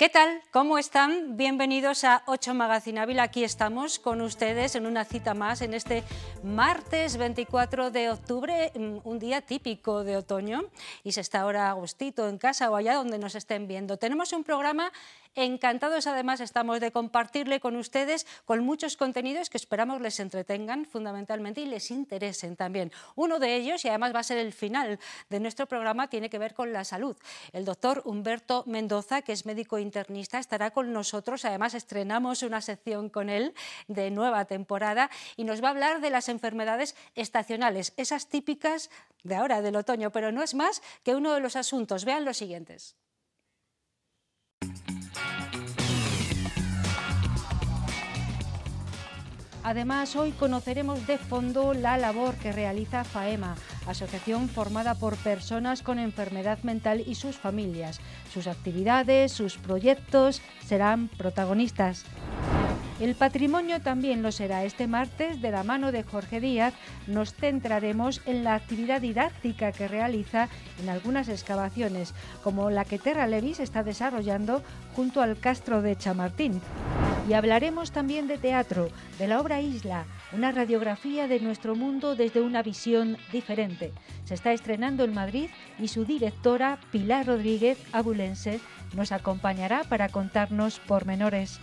¿Qué tal? ¿Cómo están? Bienvenidos a 8 Magazine Ávila. Aquí estamos con ustedes en una cita más en este martes 24 de octubre, mm, un día típico de otoño. Y se está ahora a gustito en casa o allá donde nos estén viendo. Tenemos un programa Encantados además estamos de compartirle con ustedes con muchos contenidos que esperamos les entretengan fundamentalmente y les interesen también. Uno de ellos, y además va a ser el final de nuestro programa, tiene que ver con la salud. El doctor Humberto Mendoza, que es médico internista, estará con nosotros. Además, estrenamos una sección con él de nueva temporada y nos va a hablar de las enfermedades estacionales, esas típicas de ahora, del otoño, pero no es más que uno de los asuntos. Vean los siguientes. Además, hoy conoceremos de fondo la labor que realiza FAEMA, asociación formada por personas con enfermedad mental y sus familias. Sus actividades, sus proyectos serán protagonistas. El patrimonio también lo será este martes de la mano de Jorge Díaz. Nos centraremos en la actividad didáctica que realiza en algunas excavaciones, como la que Terra Levis está desarrollando junto al Castro de Chamartín. Y hablaremos también de teatro, de la obra Isla, una radiografía de nuestro mundo desde una visión diferente. Se está estrenando en Madrid y su directora, Pilar Rodríguez Abulense, nos acompañará para contarnos pormenores.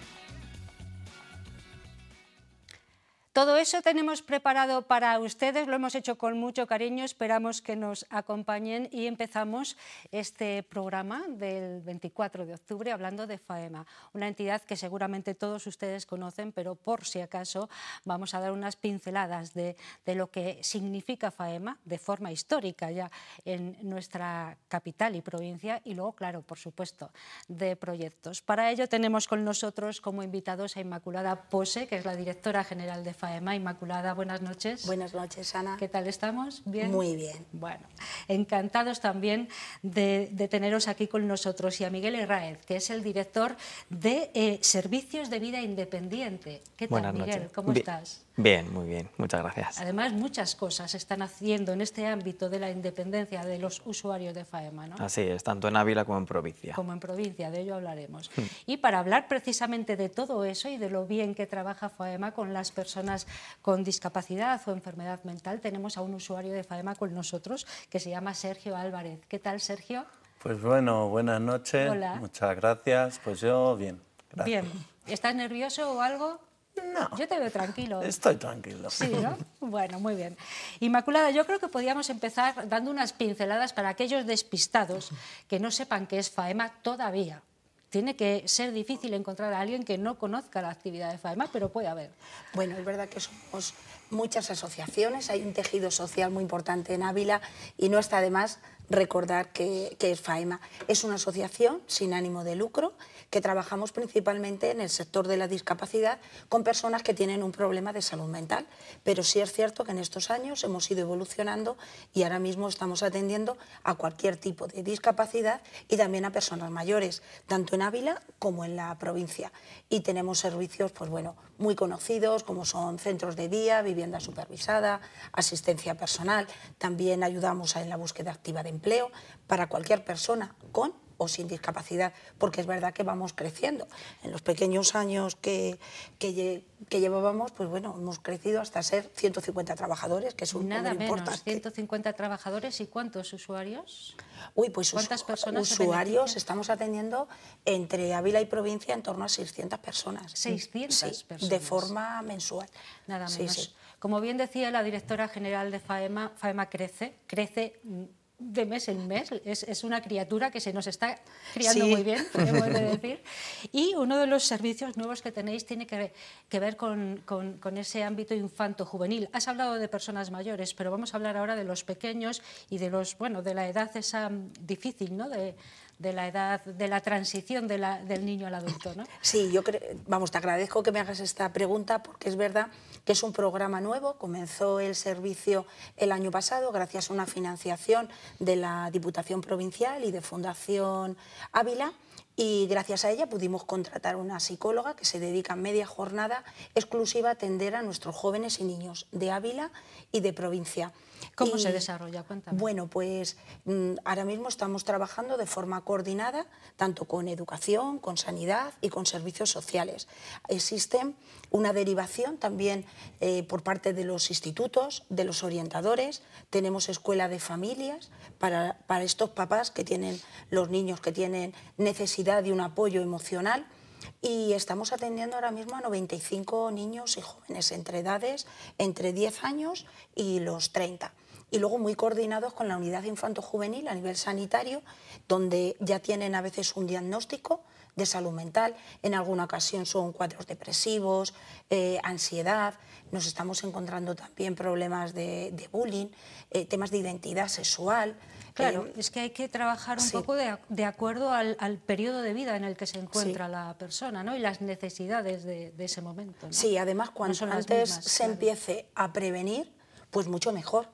Todo eso tenemos preparado para ustedes, lo hemos hecho con mucho cariño, esperamos que nos acompañen y empezamos este programa del 24 de octubre hablando de FAEMA, una entidad que seguramente todos ustedes conocen, pero por si acaso vamos a dar unas pinceladas de, lo que significa FAEMA de forma histórica ya en nuestra capital y provincia y luego, claro, por supuesto, de proyectos. Para ello tenemos con nosotros como invitados a Inmaculada Pose, que es la directora general de FAEMA Emma Inmaculada, buenas noches. Buenas noches, Ana. ¿Qué tal estamos? ¿Bien? Muy bien. Bueno, encantados también de, teneros aquí con nosotros y a Miguel Herráez, que es el director de eh, Servicios de Vida Independiente. ¿Qué tal, Miguel? ¿Cómo estás? Bien, muy bien, muchas gracias. Además, muchas cosas se están haciendo en este ámbito de la independencia de los usuarios de FAEMA, ¿no? Así es, tanto en Ávila como en provincia. Como en provincia, de ello hablaremos. Hmm. y para hablar precisamente de todo eso y de lo bien que trabaja FAEMA con las personas con discapacidad o enfermedad mental, tenemos a un usuario de FAEMA con nosotros que se llama Sergio Álvarez. ¿Qué tal, Sergio? Pues bueno, buenas noches. Hola. Muchas gracias. Pues yo bien. Bien. ¿Estás nervioso o algo? No. Yo te veo tranquilo. Estoy tranquilo. Sí, ¿no? Bueno, muy bien. Inmaculada, yo creo que podríamos empezar dando unas pinceladas para aquellos despistados que no sepan qué es FAEMA todavía. Tiene que ser difícil encontrar a alguien que no conozca la actividad de FAEMA, pero puede haber. Bueno, es verdad que somos muchas asociaciones, hay un tejido social muy importante en Ávila y no está de más recordar que, que FAEMA es una asociación sin ánimo de lucro que trabajamos principalmente en el sector de la discapacidad con personas que tienen un problema de salud mental. Pero sí es cierto que en estos años hemos ido evolucionando y ahora mismo estamos atendiendo a cualquier tipo de discapacidad y también a personas mayores, tanto en Ávila como en la provincia. Y tenemos servicios pues bueno, muy conocidos como son centros de día, vivienda supervisada, asistencia personal. También ayudamos en la búsqueda activa de empleo para cualquier persona con o sin discapacidad, porque es verdad que vamos creciendo. En los pequeños años que, que, llevábamos, pues bueno, hemos crecido hasta ser 150 trabajadores, que es un Nada menos, importante. 150 trabajadores y cuántos usuarios? Uy, pues ¿Cuántas personas usuarios estamos atendiendo entre Ávila y provincia en torno a 600 personas. 600 sí, De forma mensual. Nada menos. Como bien decía la directora general de FAEMA, FAEMA crece, crece de mes en mes, es, una criatura que se nos está criando muy bien, podemos decir. Y uno de los servicios nuevos que tenéis tiene que, ver, que ver con, ese ámbito infanto-juvenil. Has hablado de personas mayores, pero vamos a hablar ahora de los pequeños y de los, bueno, de la edad esa mm, difícil, ¿no? de la edad, de la transición del niño al adulto. ¿no? Sí, yo creo, vamos, te agradezco que me hagas esta pregunta porque es verdad que es un programa nuevo, comenzó el servicio el año pasado gracias a una financiación de la Diputación Provincial y de Fundación Ávila y gracias a ella pudimos contratar una psicóloga que se dedica media jornada exclusiva a atender a nuestros jóvenes y niños de Ávila y de provincia. ¿Cómo se desarrolla? Cuéntame. Bueno, pues mm, ahora mismo estamos trabajando de forma coordinada, tanto con educación, con sanidad y con servicios sociales. Existe una derivación también eh, por parte de los institutos, de los orientadores. Tenemos escuela de familias para estos papás que tienen los niños que tienen necesidad de un apoyo emocional y estamos atendiendo ahora mismo a 95 niños y jóvenes entre edades entre 10 años y los 30 y luego muy coordinados con la unidad infanto-juvenil a nivel sanitario, donde ya tienen a veces un diagnóstico de salud mental, en alguna ocasión son cuadros depresivos, eh, ansiedad, nos estamos encontrando también problemas de, bullying, eh, temas de identidad sexual, Claro, eh, es que hay que trabajar un poco de, acuerdo al, periodo de vida en el que se encuentra la persona ¿no? y las necesidades de, ese momento. Sí, además cuanto antes se empiece a prevenir, pues mucho mejor,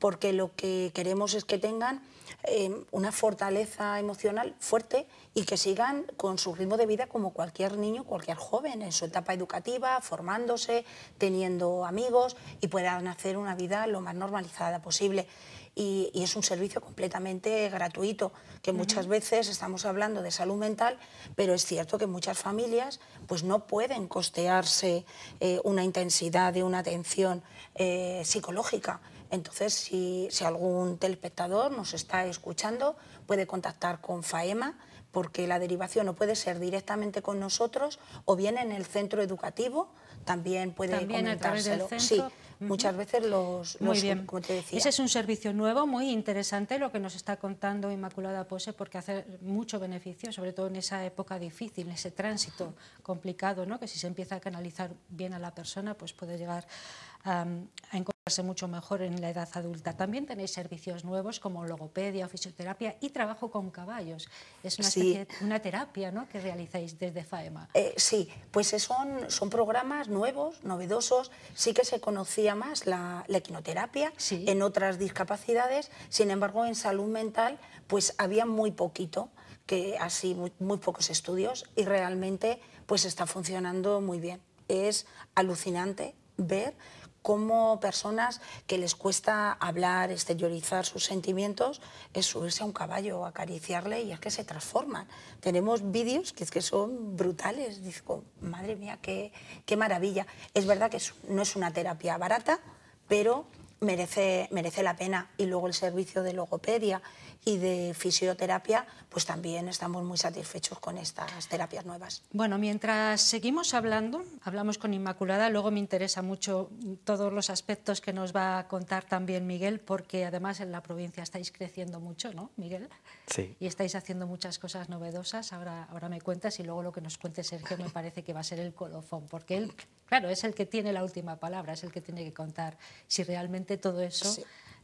porque lo que queremos es que tengan eh, una fortaleza emocional fuerte y que sigan con su ritmo de vida como cualquier niño, cualquier joven, en su etapa educativa, formándose, teniendo amigos y puedan hacer una vida lo más normalizada posible y, es un servicio completamente gratuito, que muchas veces estamos hablando de salud mental, pero es cierto que muchas familias pues no pueden costearse eh, una intensidad de una atención eh, psicológica. Entonces, si, si algún telespectador nos está escuchando, puede contactar con FAEMA porque la derivación no puede ser directamente con nosotros o bien en el centro educativo también puede también comentárselo. Sí. Muchas veces los, bien. como te decía. Ese es un servicio nuevo, muy interesante lo que nos está contando Inmaculada Pose, porque hace mucho beneficio, sobre todo en esa época difícil, en ese tránsito complicado, ¿no? que si se empieza a canalizar bien a la persona, pues puede llegar a encontrar mucho mejor en la edad adulta. También tenéis servicios nuevos como logopedia fisioterapia y trabajo con caballos. Es una, terapia que realizáis desde FAEMA. Eh, sí, pues eh, son, son programas nuevos, novedosos. Sí que se conocía más la, equinoterapia en otras discapacidades. Sin embargo, en salud mental pues había muy poquito que así muy, muy pocos estudios y realmente pues está funcionando muy bien. Es alucinante ver como personas que les cuesta hablar, exteriorizar sus sentimientos, es subirse a un caballo, acariciarle y es que se transforman. Tenemos vídeos que es que son brutales. Digo, madre mía, qué, maravilla. Es verdad que no es una terapia barata, pero merece, merece la pena. Y luego el servicio de logopedia y de fisioterapia, pues también estamos muy satisfechos con estas terapias nuevas. Bueno, mientras seguimos hablando, hablamos con Inmaculada, luego me interesa mucho todos los aspectos que nos va a contar también Miguel, porque además en la provincia estáis creciendo mucho, ¿no, Miguel? Sí. Y estáis haciendo muchas cosas novedosas, ahora, ahora me cuentas y luego lo que nos cuente Sergio me parece que va a ser el colofón, porque él, claro, es el que tiene la última palabra, es el que tiene que contar si realmente todo eso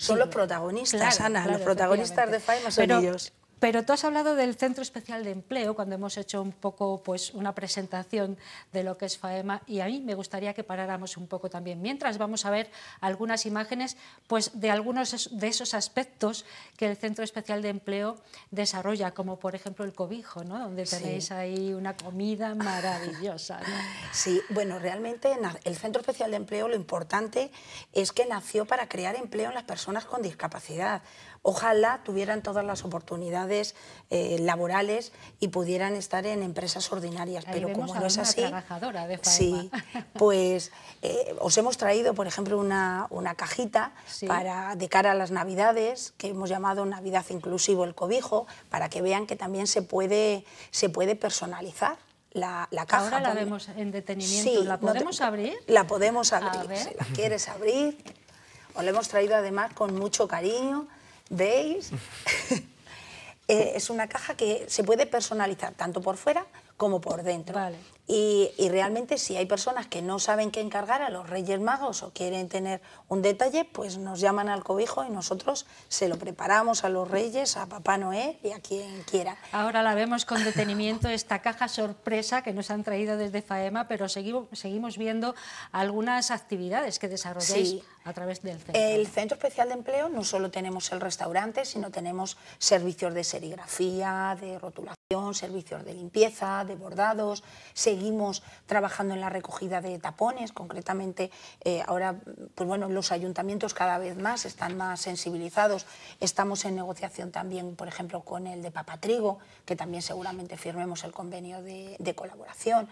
son los protagonistas, Ana. los protagonistas de Faima son ellos. Pero tú has hablado del Centro Especial de Empleo cuando hemos hecho un poco pues, una presentación de lo que es FAEMA y a mí me gustaría que paráramos un poco también. Mientras vamos a ver algunas imágenes pues, de algunos de esos aspectos que el Centro Especial de Empleo desarrolla, como por ejemplo el cobijo, donde tenéis ahí una comida maravillosa. Sí, bueno, realmente el Centro Especial de Empleo lo importante es que nació para crear empleo en las personas con discapacidad. Ojalá tuvieran todas las oportunidades eh, laborales y pudieran estar en empresas ordinarias. Pero como no es así, sí, pues eh, os hemos traído, por ejemplo, una, una cajita para, de cara a las Navidades, que hemos llamado Navidad Inclusivo el Cobijo, para que vean que también se puede, se puede personalizar. La, la, caja. la vemos en detenimiento. Sí, ¿La podemos abrir? La podemos abrir. Si la quieres abrir, os la hemos traído además con mucho cariño. ¿Veis? Eh, es una caja que se puede personalizar tanto por fuera como por dentro. Y, realmente si hay personas que no saben qué encargar a los Reyes Magos o quieren tener un detalle, pues nos llaman al cobijo y nosotros se lo preparamos a los Reyes, a Papá Noel y a quien quiera. Ahora la vemos con detenimiento esta caja sorpresa que nos han traído desde FAEMA, pero seguimos, viendo algunas actividades que desarrolléis través del El Centro Especial de Empleo no solo tenemos el restaurante, sino tenemos servicios de serigrafía, de rotulación, servicios de limpieza, de bordados. Seguimos trabajando en la recogida de tapones, concretamente eh, ahora pues bueno, los ayuntamientos cada vez más están más sensibilizados. Estamos en negociación también, por ejemplo, con el de Papatrigo, que también seguramente firmemos el convenio de, de colaboración.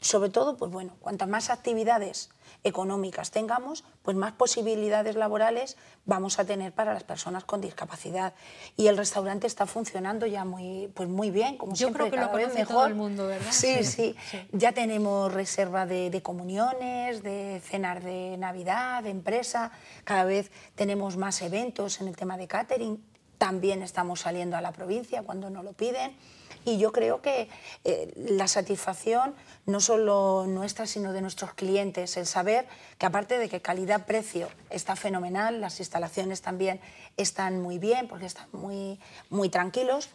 Sobre todo, pues bueno, cuantas más actividades económicas tengamos, pues más posibilidades laborales vamos a tener para las personas con discapacidad. Y el restaurante está funcionando ya muy, pues muy bien, como Yo siempre, creo que lo conoce mejor. Todo el mundo, ¿verdad? Sí, sí, Ya tenemos reserva de, de comuniones, de cenar de Navidad, de empresa. Cada vez tenemos más eventos en el tema de catering. También estamos saliendo a la provincia cuando nos lo piden. Y yo creo que eh, la satisfacción no solo nuestra, sino de nuestros clientes, el saber que aparte de que calidad-precio está fenomenal, las instalaciones también están muy bien porque están muy, muy tranquilos,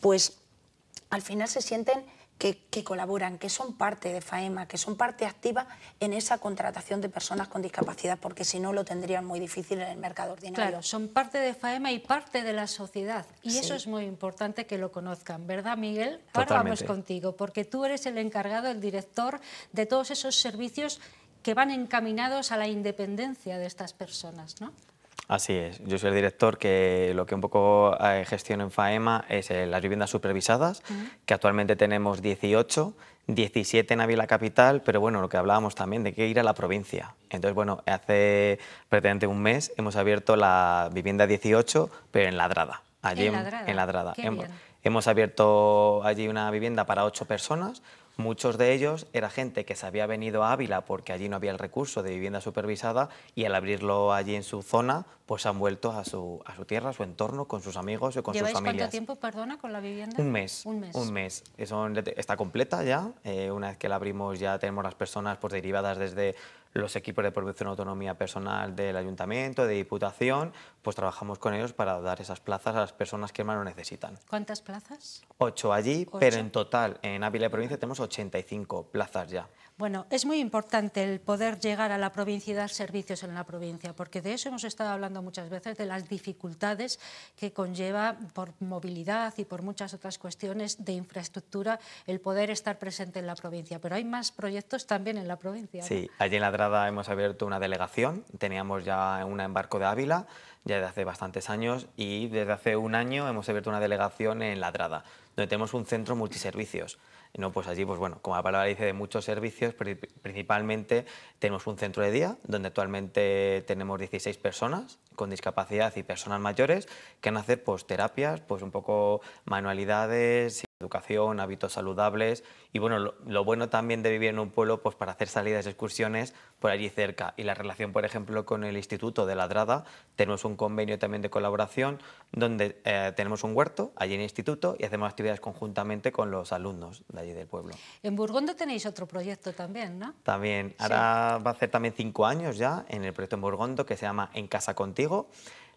pues al final se sienten que, colaboran, que son parte de FAEMA, que son parte activa en esa contratación de personas con discapacidad, porque si no lo tendrían muy difícil en el mercado ordinario. Claro, son parte de FAEMA y parte de la sociedad. Y eso es muy importante que lo conozcan, ¿verdad, Miguel? Totalmente. vamos contigo, porque tú eres el encargado, el director de todos esos servicios que van encaminados a la independencia de estas personas, ¿no? Así es, yo soy el director que lo que un poco eh, gestiono en FAEMA es eh, las viviendas supervisadas, que actualmente tenemos 18, 17 en Ávila Capital, pero bueno, lo que hablábamos también de que ir a la provincia. Entonces, bueno, hace prácticamente un mes hemos abierto la vivienda 18, pero en Ladrada. Allí en Ladrada. En Hemos, hemos abierto allí una vivienda para 8 personas, Muchos de ellos era gente que se había venido a Ávila porque allí no había el recurso de vivienda supervisada y al abrirlo allí en su zona, pues han vuelto a su, a su tierra, a su entorno, con sus amigos y con sus familias. cuánto tiempo, perdona, con la vivienda? Un mes. Un mes. Un está completa ya. Eh, una vez que la abrimos ya tenemos las personas pues, derivadas desde los equipos de producción autonomía personal del ayuntamiento, de diputación, pues trabajamos con ellos para dar esas plazas a las personas que más lo necesitan. ¿Cuántas plazas? Ocho allí, pero en total en Ávila y provincia tenemos 85 plazas ya. Bueno, es muy importante el poder llegar a la provincia y dar servicios en la provincia, porque de eso hemos estado hablando muchas veces, de las dificultades que conlleva por movilidad y por muchas otras cuestiones de infraestructura el poder estar presente en la provincia. Pero hay más proyectos también en la provincia. Sí, allí en Ladrada hemos abierto una delegación, teníamos ya una en Barco de Ávila, ya desde hace bastantes años, y desde hace un año hemos abierto una delegación en Ladrada, donde tenemos un centro multiservicios ¿no? Pues allí, pues bueno, como la palabra dice, de muchos servicios, principalmente tenemos un centro de día donde actualmente tenemos 16 personas con discapacidad y personas mayores que han hacer pues terapias, pues un poco manualidades educación, hábitos saludables y bueno, lo, bueno también de vivir en un pueblo pues para hacer salidas y excursiones por allí cerca y la relación por ejemplo con el Instituto de Ladrada, tenemos un convenio también de colaboración donde eh, tenemos un huerto allí en el instituto y hacemos actividades conjuntamente con los alumnos de allí del pueblo. En Burgondo tenéis otro proyecto también, ¿no? También, ahora va a ser también cinco años ya en el proyecto en Burgondo que se llama En Casa Contigo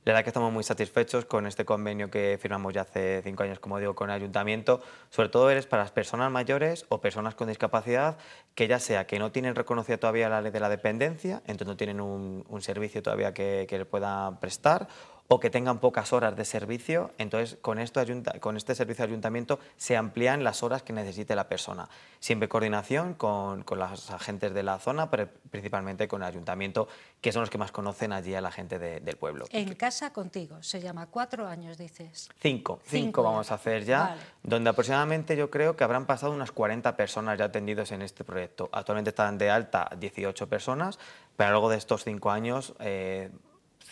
la verdad que estamos muy satisfechos con este convenio que firmamos ya hace cinco años, como digo, con el ayuntamiento. Sobre todo eres para las personas mayores o personas con discapacidad que ya sea que no tienen reconocida todavía la ley de la dependencia, entonces no tienen un, servicio todavía que, que le puedan prestar o que tengan pocas horas de servicio, entonces con, esto, con este servicio de ayuntamiento se amplían las horas que necesite la persona. Siempre coordinación con, con los agentes de la zona, pero principalmente con el ayuntamiento, que son los que más conocen allí a la gente del pueblo. En casa contigo, se llama cuatro años, dices. Cinco, cinco, vamos a hacer ya, donde aproximadamente yo creo que habrán pasado unas 40 personas ya atendidas en este proyecto. Actualmente están de alta 18 personas, pero luego de estos cinco años... Eh,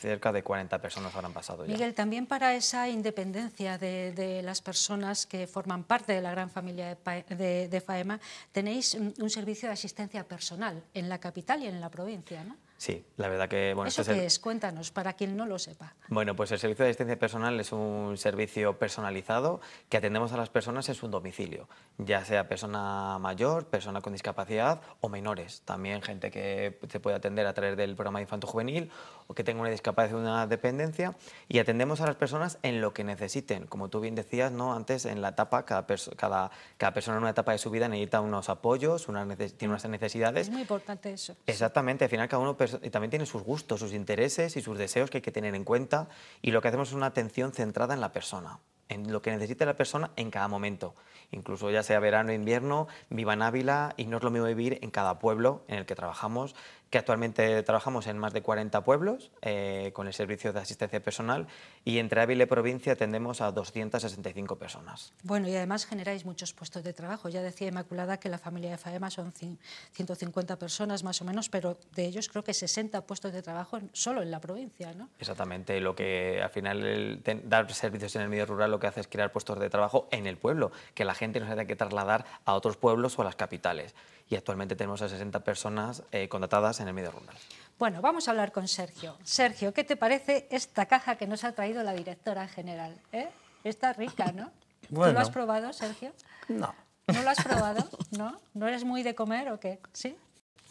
cerca de 40 personas habrán pasado ya. Miguel, también para esa independencia de, las personas que forman parte de la gran familia de, de, FAEMA, tenéis un servicio de asistencia personal en la capital y en la provincia, ¿no? Sí, la verdad que... Bueno, ¿Eso este es, Cuéntanos, para quien no lo sepa. Bueno, pues el servicio de asistencia personal es un servicio personalizado que atendemos a las personas en su domicilio, ya sea persona mayor, persona con discapacidad o menores. También gente que se puede atender a través del programa de infanto juvenil o que tenga una discapacidad o una dependencia y atendemos a las personas en lo que necesiten. Como tú bien decías, ¿no? antes en la etapa, cada, cada, cada persona en una etapa de su vida necesita unos apoyos, tiene mm. unas necesidades. Es muy importante eso. Exactamente, al final cada uno pues, también tiene sus gustos, sus intereses y sus deseos que hay que tener en cuenta y lo que hacemos es una atención centrada en la persona, en lo que necesita la persona en cada momento. Incluso ya sea verano, o invierno, viva en Ávila y no es lo mismo vivir en cada pueblo en el que trabajamos, que actualmente trabajamos en más de 40 pueblos eh, con el servicio de asistencia personal y entre Ávila y provincia atendemos a 265 personas. Bueno, y además generáis muchos puestos de trabajo. Ya decía Inmaculada que la familia de FAEMA son 150 personas más o menos, pero de ellos creo que 60 puestos de trabajo solo en la provincia, ¿no? Exactamente, lo que al final dar servicios en el medio rural lo que hace es crear puestos de trabajo en el pueblo, que la gente no se tenga que trasladar a otros pueblos o a las capitales y actualmente tenemos a 60 personas eh, contratadas en el medio rural. Bueno, vamos a hablar con Sergio. Sergio, ¿qué te parece esta caja que nos ha traído la directora general? ¿Eh? Está rica, ¿no? ¿Tú lo has probado, Sergio? No. ¿No lo has probado? ¿No? ¿No eres muy de comer o qué? ¿Sí?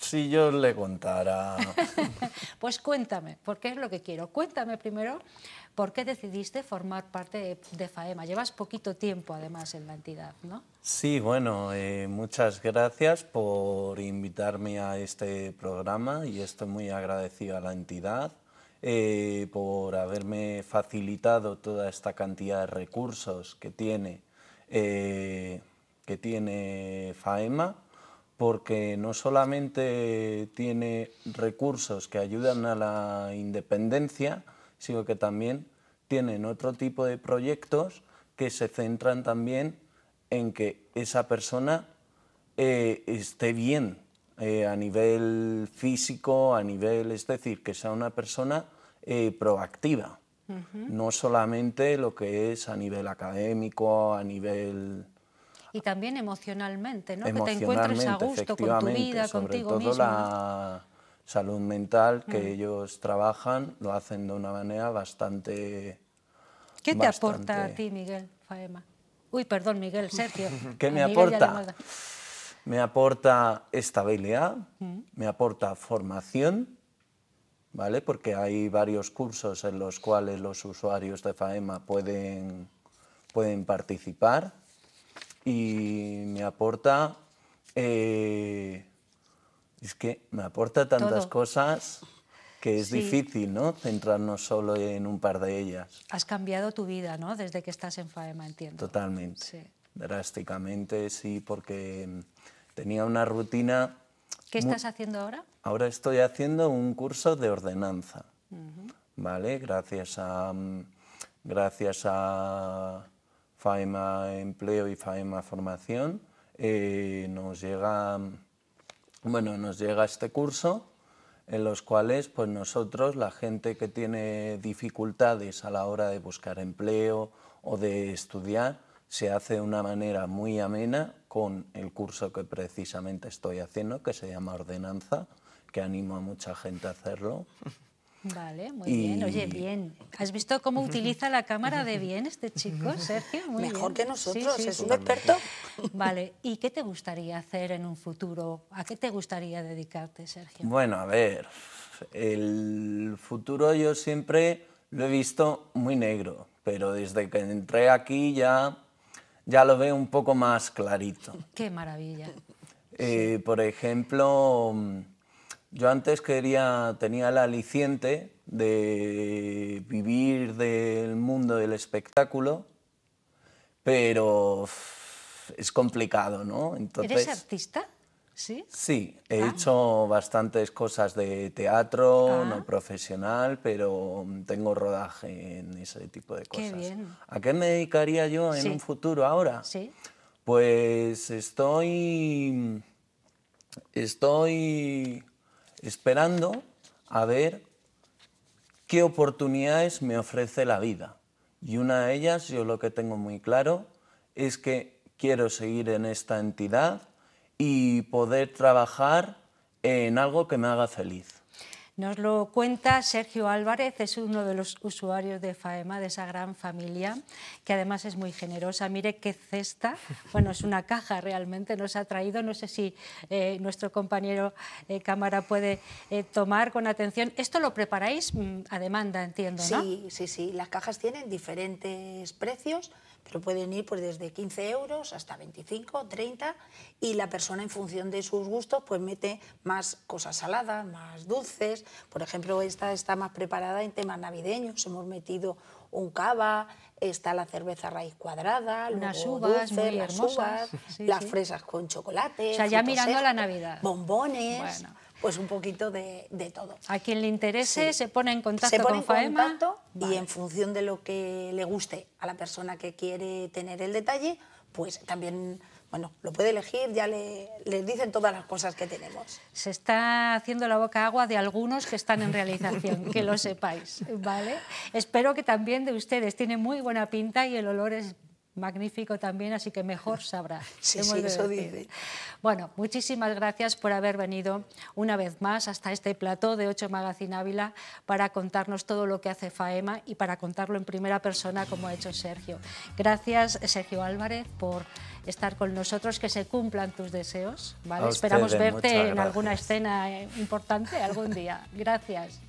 Si yo le contara... pues cuéntame, porque es lo que quiero. Cuéntame primero ¿Por qué decidiste formar parte de, FAEMA? Llevas poquito tiempo además en la entidad, ¿no? Sí, bueno, eh, muchas gracias por invitarme a este programa y estoy muy agradecido a la entidad eh, por haberme facilitado toda esta cantidad de recursos que tiene, eh, que tiene FAEMA porque no solamente tiene recursos que ayudan a la independencia, sino que también tienen otro tipo de proyectos que se centran también en que esa persona eh, esté bien eh, a nivel físico, a nivel, es decir, que sea una persona eh, proactiva, no solamente lo que es a nivel académico, a nivel... Y también emocionalmente, ¿no? que te encuentres a gusto con tu vida, contigo mismo. La salud mental que mm. ellos trabajan, lo hacen de una manera bastante... ¿Qué te aporta a ti, Miguel Faema? Uy, perdón, Miguel, Sergio. ¿Qué me aporta? Me aporta estabilidad, mm. me aporta formación, ¿vale? Porque hay varios cursos en los cuales los usuarios de FAEMA pueden, pueden participar y me aporta eh, es que me aporta tantas cosas que es difícil, ¿no? Centrarnos solo en un par de ellas. Has cambiado tu vida, ¿no? Desde que estás en Faema, entiendo. Totalmente. Sí. Drásticamente, sí, porque mm, tenía una rutina. ¿Qué estás haciendo ahora? Ahora estoy haciendo un curso de ordenanza, ¿vale? Gracias a, mm, gracias a Faema Empleo y Faema Formación eh, nos llega mm, bueno, nos llega este curso en los cuales pues nosotros, la gente que tiene dificultades a la hora de buscar empleo o de estudiar, se hace de una manera muy amena con el curso que precisamente estoy haciendo, que se llama Ordenanza, que animo a mucha gente a hacerlo. Vale, muy bien. Oye, bien. ¿Has visto cómo utiliza la cámara de bien este chico, Sergio? Mejor que nosotros, es un experto. Vale, ¿y qué te gustaría hacer en un futuro? ¿A qué te gustaría dedicarte, Sergio? Bueno, a ver, el futuro yo siempre lo he visto muy negro, pero desde que entré aquí ya, ya lo veo un poco más clarito. Qué maravilla. Eh, por ejemplo yo antes quería, tenía el aliciente de vivir del mundo del espectáculo, pero es complicado, ¿no? ¿Eres artista? Sí. Sí, he ah. hecho bastantes cosas de teatro, ah. no profesional, pero mm, tengo rodaje en ese tipo de cosas. ¿A qué me dedicaría yo en un futuro ahora? Sí. Pues estoy. Estoy esperando a ver qué oportunidades me ofrece la vida. Y una de ellas, yo lo que tengo muy claro, es que quiero seguir en esta entidad y poder trabajar en algo que me haga feliz. Nos lo cuenta Sergio Álvarez, es uno de los usuarios de FAEMA, de esa gran familia, que además es muy generosa. Mire qué cesta, bueno, es una caja realmente, nos ha traído, no sé si eh, nuestro compañero eh, Cámara puede eh, tomar con atención. Esto lo preparáis mm, a demanda, entiendo, ¿no? Sí, sí, sí, las cajas tienen diferentes precios pero pueden ir pues desde 15 euros hasta 25, 30 y la persona en función de sus gustos pues mete más cosas saladas, más dulces. Por ejemplo, esta está más preparada en temas navideños. Hemos metido un cava, está la cerveza raíz cuadrada, las uvas las uvas, las fresas con chocolate. O ya mirando la Navidad. Bombones pues un poquito de, todo. A quien le interese se pone en contacto con Faema. y en función de lo que le guste a la persona que quiere tener el detalle, pues también bueno, lo puede elegir, ya le, dicen todas las cosas que tenemos. Se está haciendo la boca agua de algunos que están en realización, que lo sepáis, ¿vale? Espero que también de ustedes, tiene muy buena pinta y el olor es magnífico también, así que mejor sabrá. sí, eso dice. Bueno, muchísimas gracias por haber venido una vez más hasta este plató de Ocho Magazine Ávila para contarnos todo lo que hace FAEMA y para contarlo en primera persona como ha hecho Sergio. Gracias, Sergio Álvarez, por estar con nosotros, que se cumplan tus deseos. ¿vale? Esperamos verte en alguna escena importante algún día. Gracias.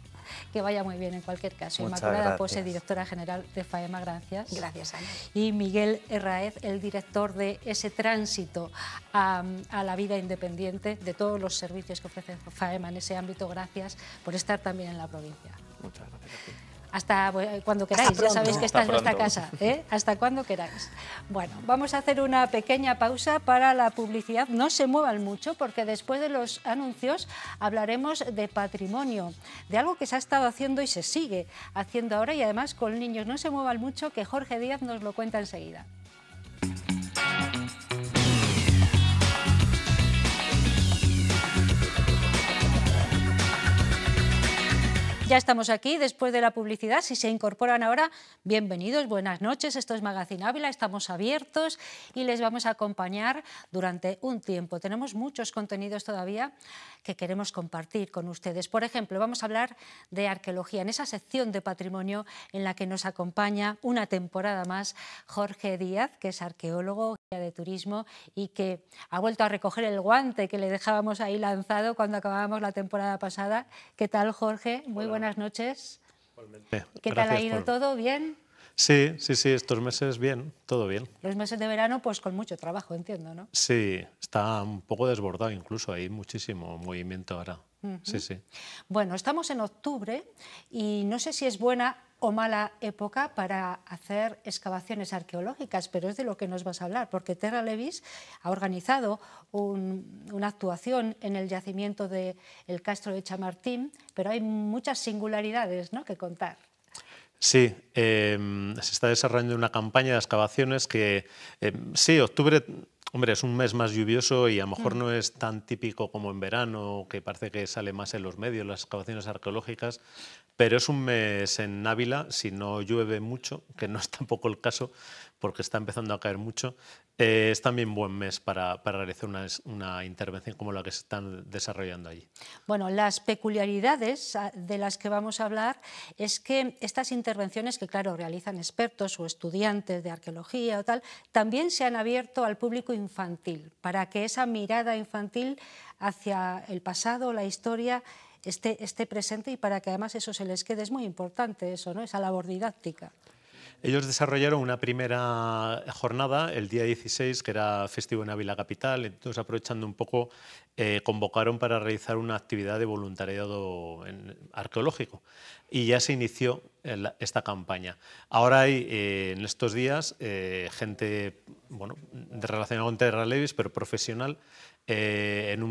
Que vaya muy bien en cualquier caso. Muchas Inmaculada Pose, directora general de FAEMA, gracias. Gracias, Ana. Y Miguel Herraez, el director de ese tránsito a, la vida independiente, de todos los servicios que ofrece FAEMA en ese ámbito, gracias por estar también en la provincia. Muchas gracias. Hasta eh, cuando queráis, ya sabéis que esta en nuestra casa. ¿eh? Hasta cuando queráis. Bueno, vamos a hacer una pequeña pausa para la publicidad. No se muevan mucho porque después de los anuncios hablaremos de patrimonio, de algo que se ha estado haciendo y se sigue haciendo ahora y además con niños. No se muevan mucho que Jorge Díaz nos lo cuenta enseguida. Ya estamos aquí después de la publicidad. Si se incorporan ahora, bienvenidos, buenas noches. Esto es Magazine Ávila, estamos abiertos y les vamos a acompañar durante un tiempo. Tenemos muchos contenidos todavía que queremos compartir con ustedes. Por ejemplo, vamos a hablar de arqueología, en esa sección de patrimonio en la que nos acompaña una temporada más Jorge Díaz, que es arqueólogo, guía de turismo y que ha vuelto a recoger el guante que le dejábamos ahí lanzado cuando acabábamos la temporada pasada. ¿Qué tal, Jorge? Muy buenas noches. ¿Qué tal ha ido todo? ¿Bien? Sí, sí, sí, estos meses bien, todo bien. Los meses de verano, pues con mucho trabajo, entiendo, ¿no? Sí, está un poco desbordado incluso, hay muchísimo movimiento ahora. Sí, sí. Bueno, estamos en octubre y no sé si es buena o mala época para hacer excavaciones arqueológicas, pero es de lo que nos vas a hablar, porque Terra Levis ha organizado una actuación en el yacimiento del Castro de Chamartín, pero hay muchas singularidades ¿no? que contar. Sí, em, se está desarrollando una campaña de excavaciones que, em, sí, octubre, hombre, es un mes más lluvioso y a lo mejor mm. no es tan típico como en verano, que parece que sale más en los medios las excavaciones arqueológicas, pero es un mes en Ávila, si no llueve mucho, que no es tampoco el caso, porque está empezando a caer mucho, eh, es también buen mes para, realizar una, intervención como la que se están desarrollando allí. Bueno, las peculiaridades ah, de las que vamos a hablar es que estas intervenciones que, claro, realizan expertos o estudiantes de arqueología o tal, también se han abierto al público infantil, para que esa mirada infantil hacia el pasado, la historia, esté, presente y para que además eso se les quede. Es muy importante eso, ¿no? esa labor didáctica. Ellos desarrollaron una primera jornada el día 16, que era festivo en Ávila Capital, entonces aprovechando un poco, eh, convocaron para realizar una actividad de voluntariado arqueológico y ya se inició eh, esta campaña. Ahora hay eh, en estos días gente bueno, relacionada con Terra Levis, pero profesional, en,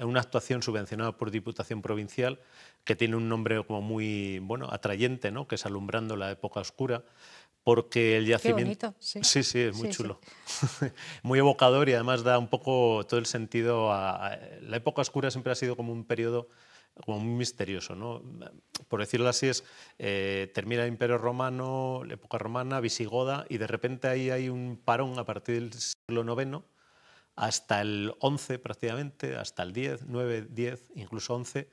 una actuación subvencionada por Diputación Provincial que tiene un nombre como muy bueno, atrayente, ¿no? que es Alumbrando la Época Oscura porque el yacimiento... bonito, sí. sí, es muy chulo. muy evocador y además da un poco todo el sentido a, La época oscura siempre ha sido como un periodo como muy misterioso, ¿no? Por decirlo así, es, eh, termina el Imperio Romano, la época romana, visigoda, y de repente ahí hay un parón a partir del siglo IX hasta el XI prácticamente, hasta el 10, 9, 10, incluso XI,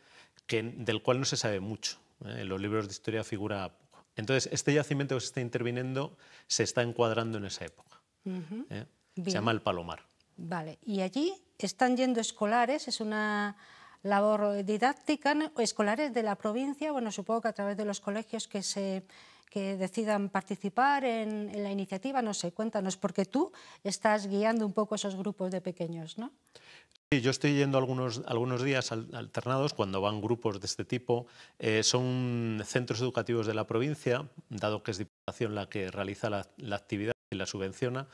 del cual no se sabe mucho. ¿eh? En los libros de historia figura entonces, este yacimiento que se está interviniendo se está encuadrando en esa época. ¿eh? Se llama el Palomar. Vale, y allí están yendo escolares, es una labor didáctica, escolares de la provincia, bueno, supongo que a través de los colegios que se decidan participar en, en, la iniciativa, no sé, cuéntanos, porque tú estás guiando un poco esos grupos de pequeños, ¿no? yo estoy yendo algunos, algunos días alternados cuando van grupos de este tipo. Eh, son centros educativos de la provincia, dado que es Diputación la que realiza la, actividad y la subvenciona.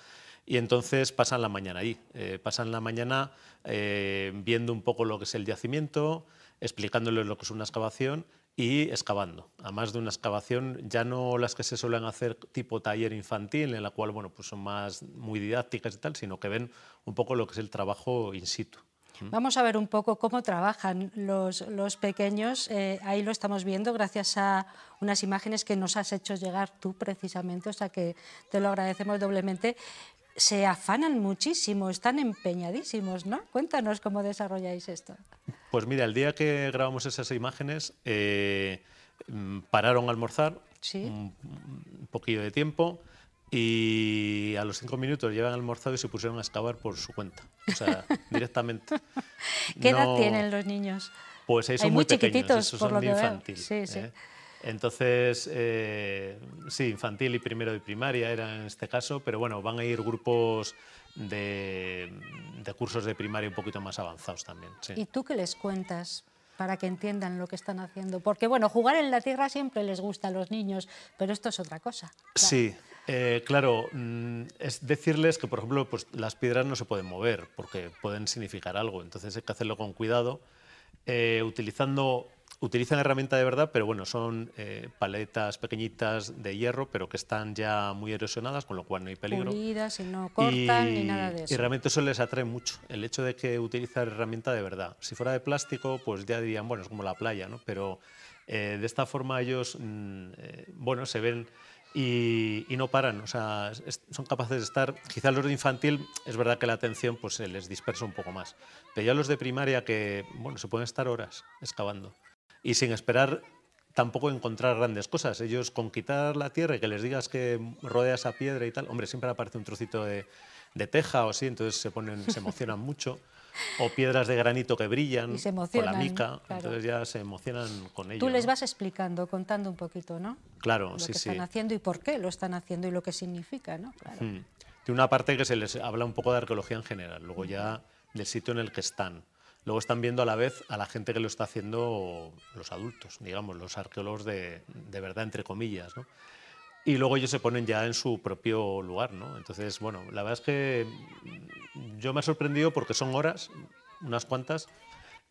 Y entonces pasan la mañana ahí, eh, pasan la mañana eh, viendo un poco lo que es el yacimiento, explicándoles lo que es una excavación y excavando. Además de una excavación, ya no las que se suelen hacer tipo taller infantil, en la cual bueno, pues son más muy didácticas y tal, sino que ven un poco lo que es el trabajo in situ. Mm. Vamos a ver un poco cómo trabajan los, los pequeños. Eh, ahí lo estamos viendo gracias a unas imágenes que nos has hecho llegar tú precisamente, o sea que te lo agradecemos doblemente se afanan muchísimo, están empeñadísimos, ¿no? Cuéntanos cómo desarrolláis esto. Pues mira, el día que grabamos esas imágenes, eh, mm, pararon a almorzar un, poquillo de tiempo y a los cinco minutos llevan almorzado y se pusieron a excavar por su cuenta, o sea, directamente. ¿Qué edad tienen los niños? Pues ahí son muy, chiquititos, son de infantil. ¿eh? Entonces, eh, sí, infantil y primero de primaria era en este caso, pero bueno, van a ir grupos de, cursos de primaria un poquito más avanzados también. ¿Y tú qué les cuentas? para que entiendan lo que están haciendo. Porque, bueno, jugar en la tierra siempre les gusta a los niños, pero esto es otra cosa. Sí, eh, claro, mm, es decirles que, por ejemplo, pues, las piedras no se pueden mover porque pueden significar algo, entonces hay que hacerlo con cuidado, eh, utilizando utilizan herramienta de verdad, pero bueno, son eh, paletas pequeñitas de hierro, pero que están ya muy erosionadas, con lo cual no hay peligro. y no cortan ni nada de eso. Y realmente eso les atrae mucho, el hecho de que utilizan herramienta de verdad. Si fuera de plástico, pues ya dirían, bueno, es como la playa, ¿no? Pero eh, de esta forma ellos, mm, eh, bueno, se ven... Y, no paran, o sea, son capaces de estar, Quizá los de infantil es verdad que la atención pues se les dispersa un poco más, pero ya los de primaria que, bueno, se pueden estar horas excavando y sin esperar tampoco encontrar grandes cosas. Ellos con quitar la tierra y que les digas que rodea esa piedra y tal, hombre, siempre aparece un trocito de, de teja o sí entonces se, ponen, se emocionan mucho. O piedras de granito que brillan y con la mica, entonces ya se emocionan con ello. Tú les vas explicando, contando un poquito, ¿no? Claro, sí, sí, que están haciendo y por qué lo están haciendo y lo que significa, ¿no? Claro. Hmm. Tiene una parte que se les habla un poco de arqueología en general, luego ya del sitio en el que están luego están viendo a la vez a la gente que lo está haciendo los adultos, digamos, los arqueólogos de, verdad, entre comillas, Y luego ellos se ponen ya en su propio lugar, ¿no? Entonces, bueno, la verdad es que yo me he sorprendido porque son horas, unas cuantas,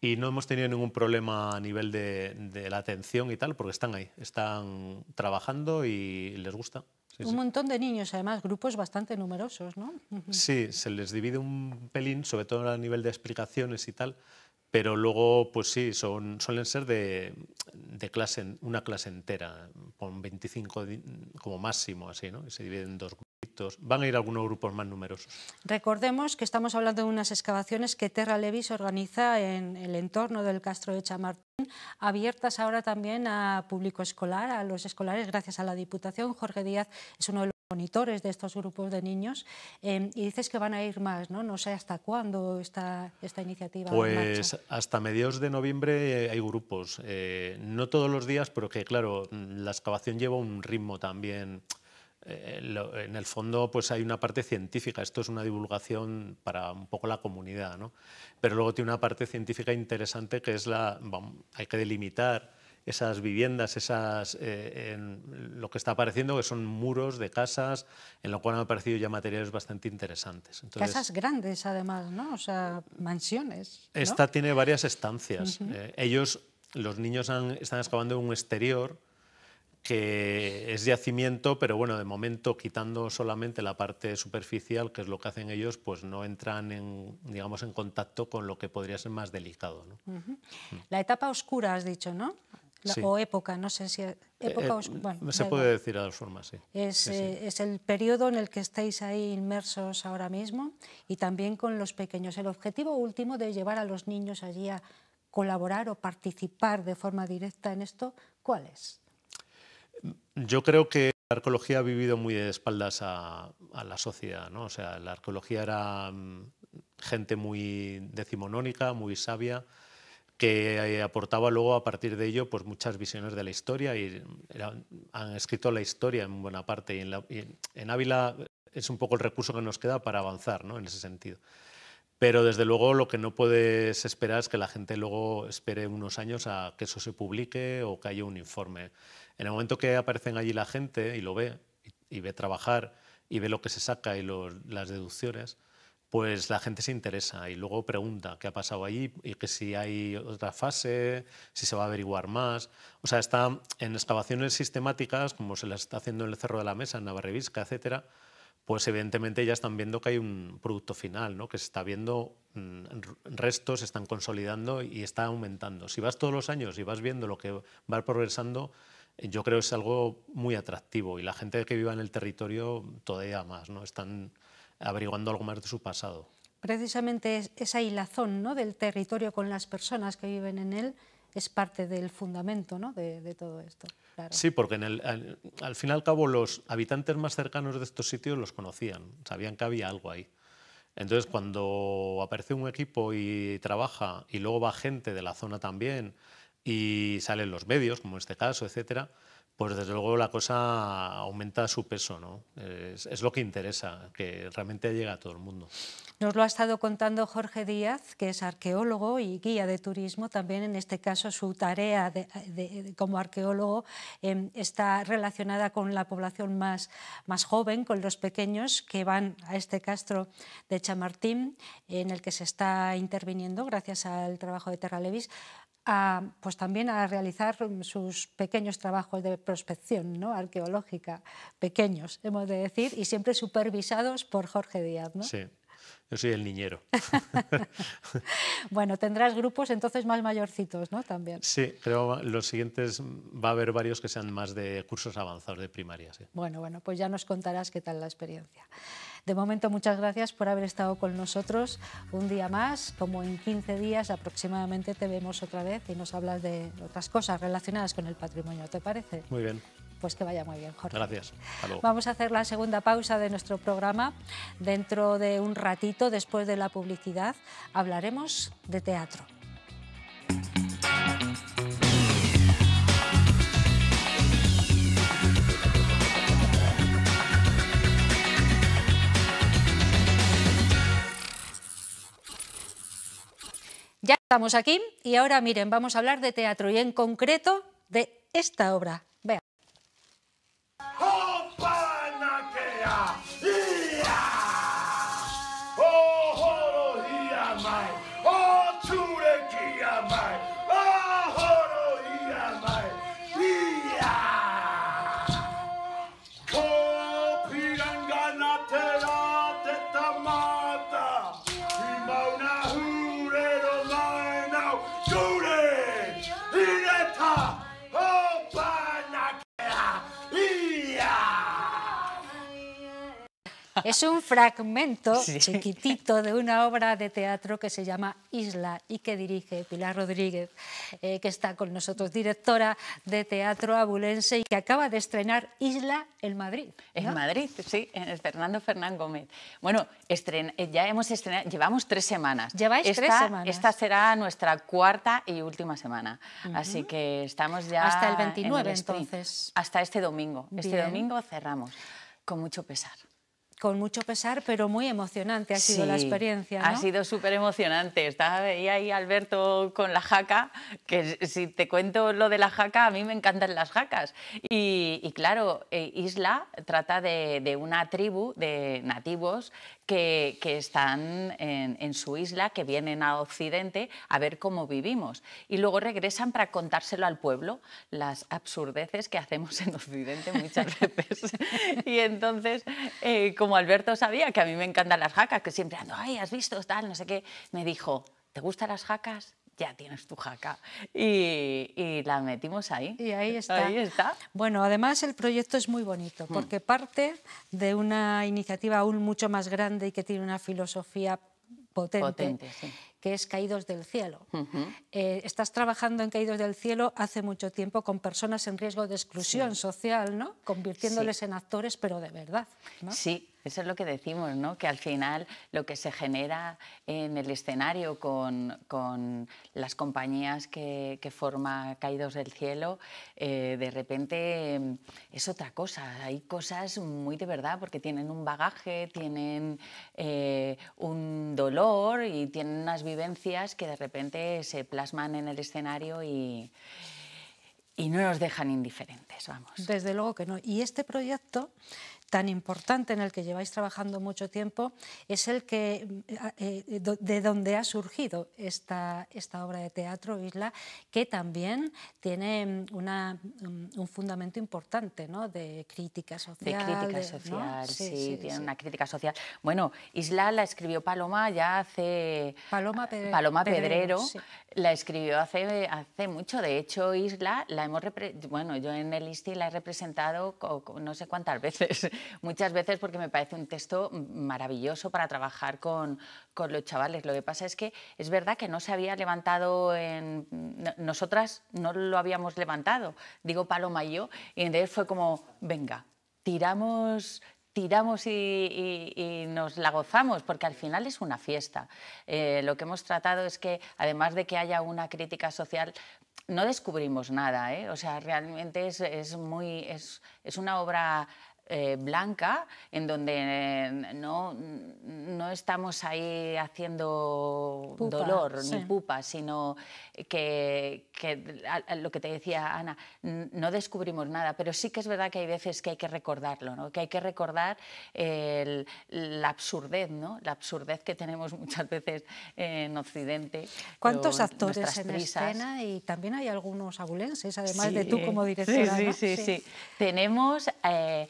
y no hemos tenido ningún problema a nivel de, de la atención y tal, porque están ahí, están trabajando y les gusta un montón de niños, además, grupos bastante numerosos, ¿no? Sí, se les divide un pelín, sobre todo a nivel de explicaciones y tal, pero luego, pues sí, son, suelen ser de, clase, una clase entera, con 25 como máximo, así, ¿no? Y se dividen en dos grupos. Van a ir algunos grupos más numerosos. Recordemos que estamos hablando de unas excavaciones que Terra Levis organiza en el entorno del Castro de Chamartín, abiertas ahora también a público escolar, a los escolares, gracias a la Diputación. Jorge Díaz es uno de los monitores de estos grupos de niños em, y dices que van a ir más, ¿no? No sé hasta cuándo está esta iniciativa. Pues hasta mediados de noviembre eh, hay grupos, eh, no todos los días, pero que claro, la excavación lleva un ritmo también. Eh, en el fondo pues hay una parte científica, esto es una divulgación para un poco la comunidad, ¿no? pero luego tiene una parte científica interesante que es la, hay que delimitar esas viviendas, esas, eh, en lo que está apareciendo, que son muros de casas, en lo cual han aparecido ya materiales bastante interesantes. casas grandes, además, ¿no? O sea, mansiones. Esta tiene varias estancias. Eh, ellos, los niños, están excavando un exterior que es yacimiento, pero bueno, de momento quitando solamente la parte superficial, que es lo que hacen ellos, pues no entran en, digamos, en contacto con lo que podría ser más delicado. Mm. La etapa oscura, has dicho, ¿no? o época, no sé si eh, época eh, se puede decir a dos formas, sí. Eh, es, el periodo en el que estáis ahí inmersos ahora mismo y también con los pequeños. El objetivo último de llevar a los niños allí a colaborar o participar de forma directa en esto, ¿cuál es? Yo creo que la arqueología ha vivido muy de espaldas a, la sociedad, ¿no? O sea, la arqueología era mm, gente muy decimonónica, muy sabia, que eh, aportaba luego a partir de ello pues muchas visiones de la historia y han escrito la historia en buena parte y en, Ávila es un poco el recurso que nos queda para avanzar en ese sentido. Pero desde luego lo que no puedes esperar es que la gente luego espere unos años a que eso se publique o que haya un informe. En el momento que aparecen allí la gente y lo ve y, ve trabajar y ve lo que se saca y las deducciones, pues la gente se interesa y luego pregunta qué ha pasado allí y que si hay otra fase, si se va a averiguar más. O sea, está en excavaciones sistemáticas, como se las está haciendo en el Cerro de la Mesa, en Navarrevisca, etcétera, pues evidentemente ya están viendo que hay un producto final, ¿no? que se está viendo mm, restos, se están consolidando y está aumentando. Si vas todos los años y vas viendo lo que va progresando, yo creo que es algo muy atractivo y la gente que viva en el territorio todavía más, ¿no? Están averiguando algo más de su pasado. Precisamente esa hilazón ¿no? del territorio con las personas que viven en él es parte del fundamento de, todo esto. Sí, porque al, fin y al cabo los habitantes más cercanos de estos sitios los conocían, sabían que había algo ahí. Entonces, cuando aparece un equipo y trabaja, y luego va gente de la zona también, y salen los medios, como en este caso, etcétera, pues desde luego la cosa aumenta su peso, ¿no? Es, lo que interesa, que realmente llega a todo el mundo. Nos lo ha estado contando Jorge Díaz, que es arqueólogo y guía de turismo. También en este caso su tarea de, como arqueólogo em, está relacionada con la población más, más joven, con los pequeños que van a este castro de Chamartín, en el que se está interviniendo gracias al trabajo de Terra Levis. A, pues también a realizar sus pequeños trabajos de prospección arqueológica, pequeños, hemos de decir, y siempre supervisados por Jorge Díaz. Sí, yo soy el niñero. bueno, tendrás grupos entonces más mayorcitos, ¿no? También. Sí, creo los siguientes va a haber varios que sean más de cursos avanzados de primaria. Bueno, bueno, pues ya nos contarás qué tal la experiencia. De momento, muchas gracias por haber estado con nosotros un día más. Como en 15 días aproximadamente te vemos otra vez y nos hablas de otras cosas relacionadas con el patrimonio, ¿te parece? Muy bien. Pues que vaya muy bien, Jorge. Gracias. Vamos a hacer la segunda pausa de nuestro programa. Dentro de un ratito, después de la publicidad, hablaremos de teatro. Ya estamos aquí y ahora miren, vamos a hablar de teatro y en concreto de esta obra, es un fragmento chiquitito de una obra de teatro que se llama Isla y que dirige Pilar Rodríguez, eh, que está con nosotros, directora de teatro abulense y que acaba de estrenar Isla en Madrid. En Madrid, sí, en el Fernando Fernán Gómez. Bueno, eh, ya hemos estrenado, llevamos tres semanas. Lleváis esta, tres semanas. Esta será nuestra cuarta y última semana. Así que estamos ya... Hasta el 29 entonces. Hasta este domingo. Este domingo cerramos, con mucho pesar con mucho pesar, pero muy emocionante ha sido la experiencia. Ha sido súper emocionante. Estaba ahí, Alberto con la jaca, que si te cuento lo de la jaca, a mí me encantan las jacas. Y, claro, eh, Isla trata de, una tribu de nativos que, están en, su isla, que vienen a Occidente a ver cómo vivimos y luego regresan para contárselo al pueblo, las absurdeces que hacemos en Occidente muchas veces. y entonces, eh, como Alberto sabía que a mí me encantan las jacas, que siempre ando, ay, has visto tal, no sé qué, me dijo, ¿te gustan las jacas? ya tienes tu jaca. Y, la metimos ahí. Y ahí está. Bueno, además el proyecto es muy bonito hmm. porque parte de una iniciativa aún mucho más grande y que tiene una filosofía potente, que es Caídos del Cielo. Eh, estás trabajando en Caídos del Cielo hace mucho tiempo con personas en riesgo de exclusión social, ¿no? Convirtiéndoles en actores, pero de verdad. ¿no? Sí, eso es lo que decimos, ¿no? que al final lo que se genera en el escenario con, las compañías que, forma Caídos del Cielo, eh, de repente mm, es otra cosa. Hay cosas muy de verdad porque tienen un bagaje, tienen eh, un dolor y tienen unas vivencias que de repente se plasman en el escenario y no nos dejan indiferentes, vamos. Desde luego que no. Y este proyecto tan importante en el que lleváis trabajando mucho tiempo, es el que, eh, eh, de donde ha surgido esta, esta obra de teatro, Isla, que también tiene mm, una, mm, un fundamento importante ¿no? de crítica social. De crítica social, sí, tiene una crítica social. Bueno, Isla la escribió Paloma ya hace... Paloma, Paloma Pedrero. la escribió hace, hace mucho, de hecho Isla la hemos... Bueno, yo en el ISTI la he representado no sé cuántas veces muchas veces porque me parece un texto maravilloso para trabajar con, los chavales. Lo que pasa es que es verdad que no se había levantado en... Nosotras no lo habíamos levantado, digo Paloma y yo, y entonces fue como, venga, tiramos, tiramos y, nos la gozamos, porque al final es una fiesta. Eh, lo que hemos tratado es que, además de que haya una crítica social, no descubrimos nada, ¿eh? o sea, realmente es, muy, es, una obra eh, blanca, en donde eh, no, no estamos ahí haciendo dolor ni pupa, sino que, lo que te decía Ana, no descubrimos nada, pero sí que es verdad que hay veces que hay que recordarlo, que hay que recordar la absurdez, ¿no? la absurdez que tenemos muchas veces en Occidente. ¿Cuántos actores en escena? Y también hay algunos abulenses, además de tú como directora. Sí, sí, sí, Tenemos... Eh,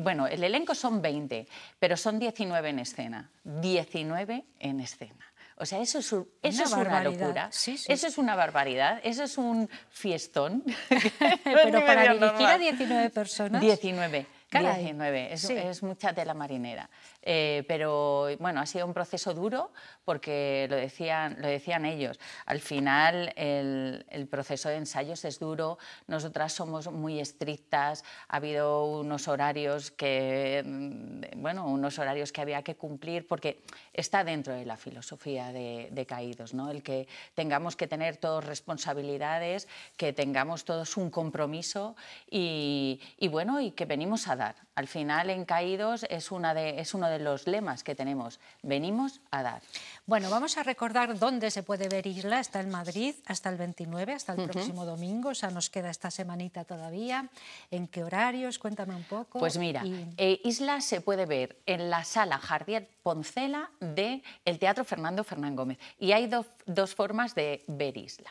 bueno, el elenco son 20, pero son 19 en escena. 19 en escena. O sea, eso es, una, locura. Eso es una barbaridad. Eso es un fiestón. pero para dirigir a 19 personas. 19. 19. Es, es mucha tela marinera. Eh, pero bueno, ha sido un proceso duro porque lo decían, lo decían ellos. Al final el, proceso de ensayos es duro, nosotras somos muy estrictas, ha habido unos horarios que, mm, unos horarios que había que cumplir porque está dentro de la filosofía de, Caídos, ¿no? el que tengamos que tener todos responsabilidades, que tengamos todos un compromiso y, y bueno, y que venimos a dar al final, en Caídos es, uno de los lemas que tenemos. Venimos a dar. Bueno, vamos a recordar dónde se puede ver Isla. Está en Madrid hasta el 29, hasta el próximo domingo. O sea, nos queda esta semanita todavía. ¿En qué horarios? Cuéntame un poco. Pues mira, eh, Isla se puede ver en la sala Jardier Poncela del el Teatro Fernando Fernán Gómez. Y hay dos formas de ver Isla.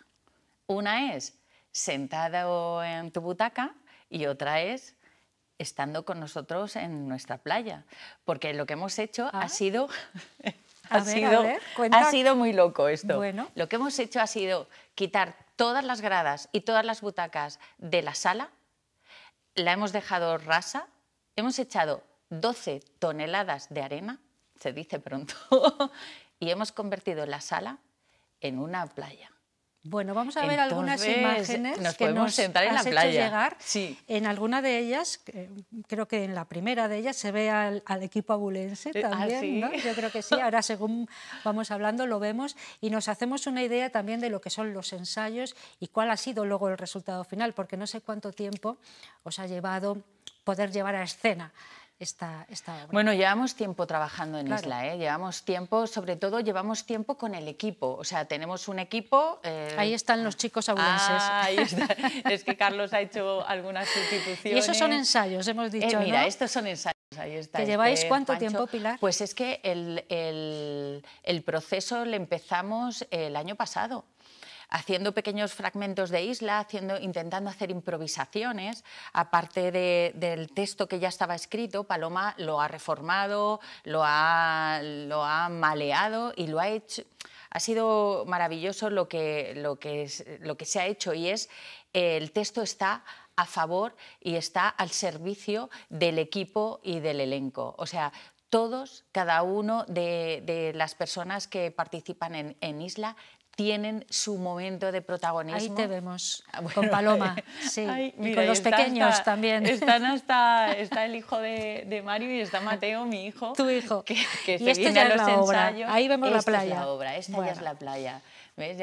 Una es sentado en tu butaca y otra es estando con nosotros en nuestra playa, porque lo que hemos hecho ha ah. sido... ha, sido ha sido muy loco esto. Lo que hemos hecho ha sido quitar todas las gradas y todas las butacas de la sala, la hemos dejado rasa, hemos echado 12 toneladas de arena, se dice pronto, y hemos convertido la sala en una playa. Bueno, vamos a ver algunas imágenes que nos sentar en la playa. llegar. En alguna de ellas, creo que en la primera de ellas, se ve al, equipo abulense eh, ah, también, ¿no? Yo creo que sí. Ahora, según vamos hablando, lo vemos y nos hacemos una idea también de lo que son los ensayos y cuál ha sido luego el resultado final, porque no sé cuánto tiempo os ha llevado poder llevar a escena bueno, llevamos tiempo trabajando en Isla, ¿eh? llevamos tiempo, sobre todo llevamos tiempo con el equipo, o sea, tenemos un equipo... Eh, ahí están los chicos abulenses. Ah, es que Carlos ha hecho algunas sustituciones. Y esos son ensayos, hemos eh, dicho, Mira, estos son ensayos. Ahí está, ¿Te lleváis este cuánto tiempo, Pilar? Pues es que el, el proceso le empezamos el año pasado haciendo pequeños fragmentos de isla, haciendo, intentando hacer improvisaciones. Aparte del texto que ya estaba escrito, Paloma lo ha reformado, lo ha, maleado y lo ha hecho. Ha sido maravilloso lo que, se ha hecho y es el texto está a favor y está al servicio del equipo y del elenco. O sea, todos, cada uno de, las personas que participan en, Isla tienen su momento de protagonismo. Ahí te vemos, ah, con Paloma, sí. y con los pequeños también. Están hasta, está el hijo de, de, Mario y está Mateo, mi hijo. Tu hijo. Que, se este viene a los Ahí vemos la playa. obra, esta ya es la playa. ¿Ves?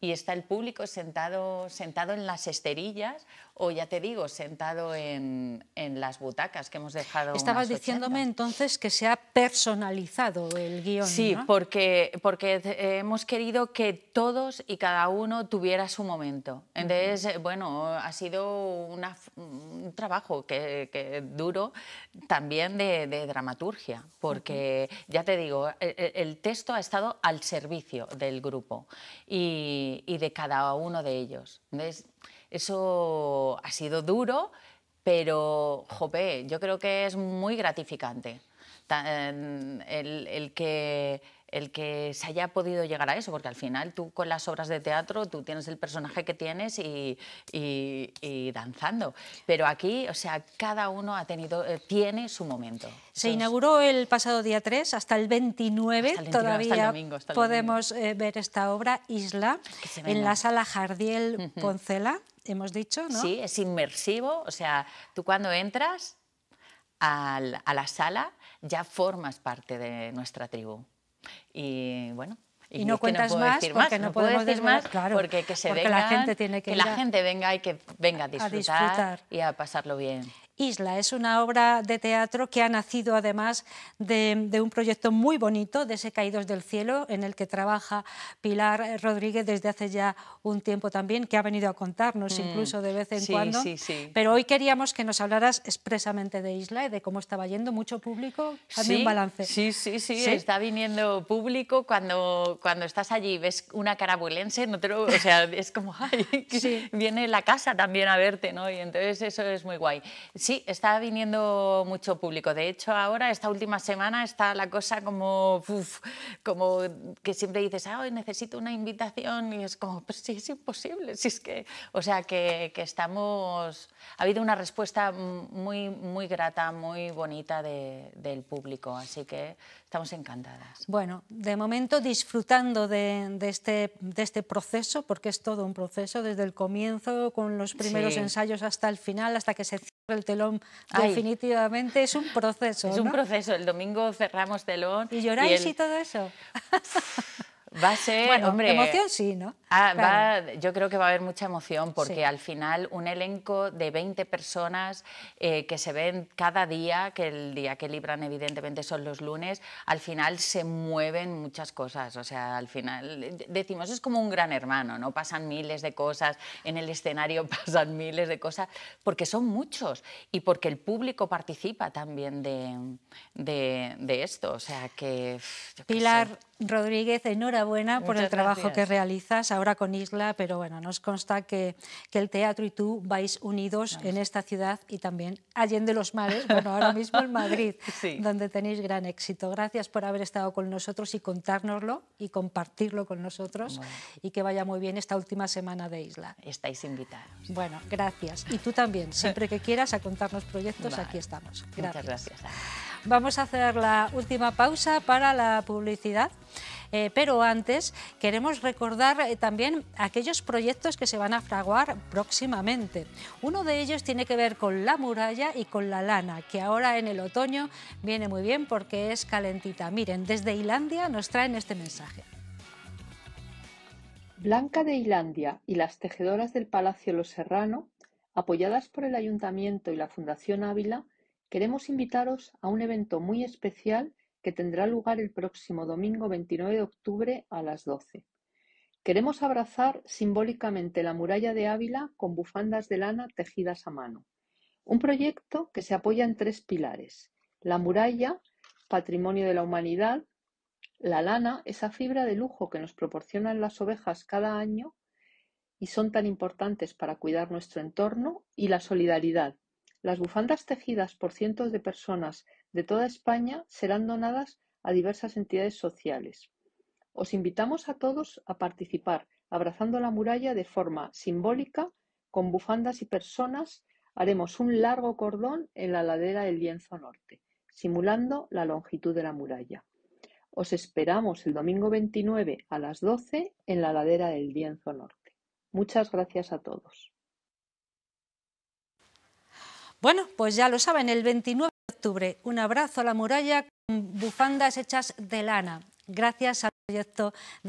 y está el público sentado, sentado en las esterillas o ya te digo, sentado en, en las butacas que hemos dejado. Estabas diciéndome entonces que se ha personalizado el guión. Sí, porque, porque hemos querido que todos y cada uno tuviera su momento. Entonces, bueno, ha sido un trabajo que, que duro también de, dramaturgia, porque ya te digo, el, e, el, texto ha estado al servicio del grupo y, y de cada uno de ellos. Entonces, eso ha sido duro, pero, jope, yo creo que es muy gratificante el, que el que se haya podido llegar a eso, porque al final tú con las obras de teatro, tú tienes el personaje que tienes y, danzando. Pero aquí, o sea, cada uno ha tenido, eh, tiene su momento. Se inauguró el pasado día 3, hasta el 29, todavía podemos eh, ver esta obra, Isla, en la sala Jardiel Poncela hemos dicho, ¿no? Sí, es inmersivo, o sea, tú cuando entras a la sala ya formas parte de nuestra tribu. Y bueno, y, no cuentas porque no, podemos decir más, porque que se la gente que, la gente venga y que venga a disfrutar, y a pasarlo bien. Isla. Es una obra de teatro que ha nacido además de, un proyecto muy bonito, de ese Caídos del Cielo, en el que trabaja Pilar Rodríguez desde hace ya un tiempo también, que ha venido a contarnos mm, incluso de vez en cuando. Pero hoy queríamos que nos hablaras expresamente de Isla y de cómo estaba yendo mucho público, también un balance. Sí, sí, sí, está viniendo público cuando, cuando estás allí ves una cara no o sea, es como, ay, viene la casa también a verte, ¿no? Y entonces eso es muy guay. Sí, está viniendo mucho público. De hecho, ahora, esta última semana, está la cosa como, como que siempre dices, ah, necesito una invitación. Y es como, pues sí, es imposible. Si es que, o sea, que, estamos... Ha habido una respuesta muy, muy grata, muy bonita del público. Así que estamos encantadas. Bueno, de momento disfrutando de, este, de este proceso, porque es todo un proceso, desde el comienzo, con los primeros ensayos hasta el final, hasta que se cierra el teléfono definitivamente. Es un proceso. Es un proceso. El domingo cerramos telón. ¿Y lloráis y, todo eso? Va a ser, hombre. Emoción sí, ¿no? Ah, yo creo que va a haber mucha emoción porque al final un elenco de 20 personas eh, que se ven cada día, que el día que libran evidentemente son los lunes, al final se mueven muchas cosas. O sea, al final decimos es como un gran hermano, ¿no? Pasan miles de cosas, en el escenario pasan miles de cosas, porque son muchos y porque el público participa también de, esto. O sea que... Pilar Rodríguez, enhorabuena por el trabajo que realizas ahora con Isla, pero bueno, nos consta que, que el teatro y tú vais unidos en esta ciudad y también allende los mares, bueno, ahora mismo en Madrid, donde tenéis gran éxito. Gracias por haber estado con nosotros y contárnoslo y compartirlo con nosotros y que vaya muy bien esta última semana de Isla. Estáis invitados. Bueno, gracias. Y tú también, siempre que quieras a contarnos proyectos, aquí estamos. Muchas gracias. Vamos a hacer la última pausa para la publicidad. Eh, pero antes queremos recordar eh, también aquellos proyectos que se van a fraguar próximamente. Uno de ellos tiene que ver con la muralla y con la lana, que ahora en el otoño viene muy bien porque es calentita. Miren, desde Islandia nos traen este mensaje. Blanca de Islandia y las tejedoras del Palacio Los Serrano, apoyadas por el Ayuntamiento y la Fundación Ávila, Queremos invitaros a un evento muy especial que tendrá lugar el próximo domingo 29 de octubre a las 12. Queremos abrazar simbólicamente la muralla de Ávila con bufandas de lana tejidas a mano. Un proyecto que se apoya en tres pilares. La muralla, patrimonio de la humanidad, la lana, esa fibra de lujo que nos proporcionan las ovejas cada año y son tan importantes para cuidar nuestro entorno, y la solidaridad, las bufandas tejidas por cientos de personas de toda España serán donadas a diversas entidades sociales. Os invitamos a todos a participar abrazando la muralla de forma simbólica con bufandas y personas. Haremos un largo cordón en la ladera del lienzo norte, simulando la longitud de la muralla. Os esperamos el domingo 29 a las 12 en la ladera del lienzo norte. Muchas gracias a todos. Bueno, pues ya lo saben, el 29 de octubre, un abrazo a la muralla con bufandas hechas de lana, gracias al proyecto de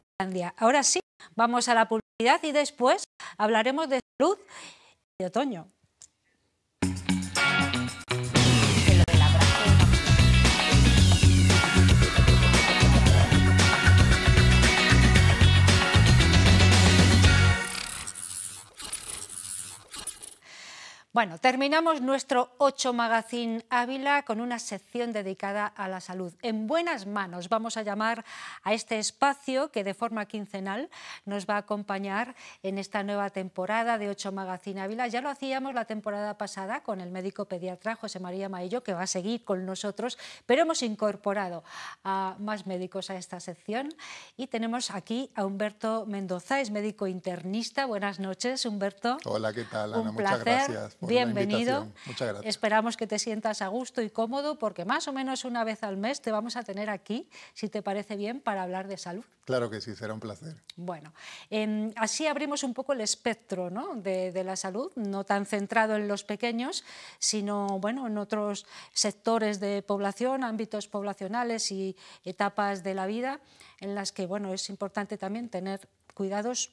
Ahora sí, vamos a la publicidad y después hablaremos de salud y de otoño. Bueno, terminamos nuestro 8 Magazine Ávila con una sección dedicada a la salud. En buenas manos vamos a llamar a este espacio que de forma quincenal nos va a acompañar en esta nueva temporada de 8 Magazine Ávila. Ya lo hacíamos la temporada pasada con el médico pediatra José María Maillo, que va a seguir con nosotros, pero hemos incorporado a más médicos a esta sección y tenemos aquí a Humberto Mendoza, es médico internista. Buenas noches, Humberto. Hola, ¿qué tal, Ana? Muchas gracias. Bienvenido. Muchas gracias. Esperamos que te sientas a gusto y cómodo porque más o menos una vez al mes te vamos a tener aquí, si te parece bien, para hablar de salud. Claro que sí, será un placer. Bueno, em, así abrimos un poco el espectro de, de, la salud, no tan centrado en los pequeños, sino bueno, en otros sectores de población, ámbitos poblacionales y etapas de la vida en las que bueno, es importante también tener cuidados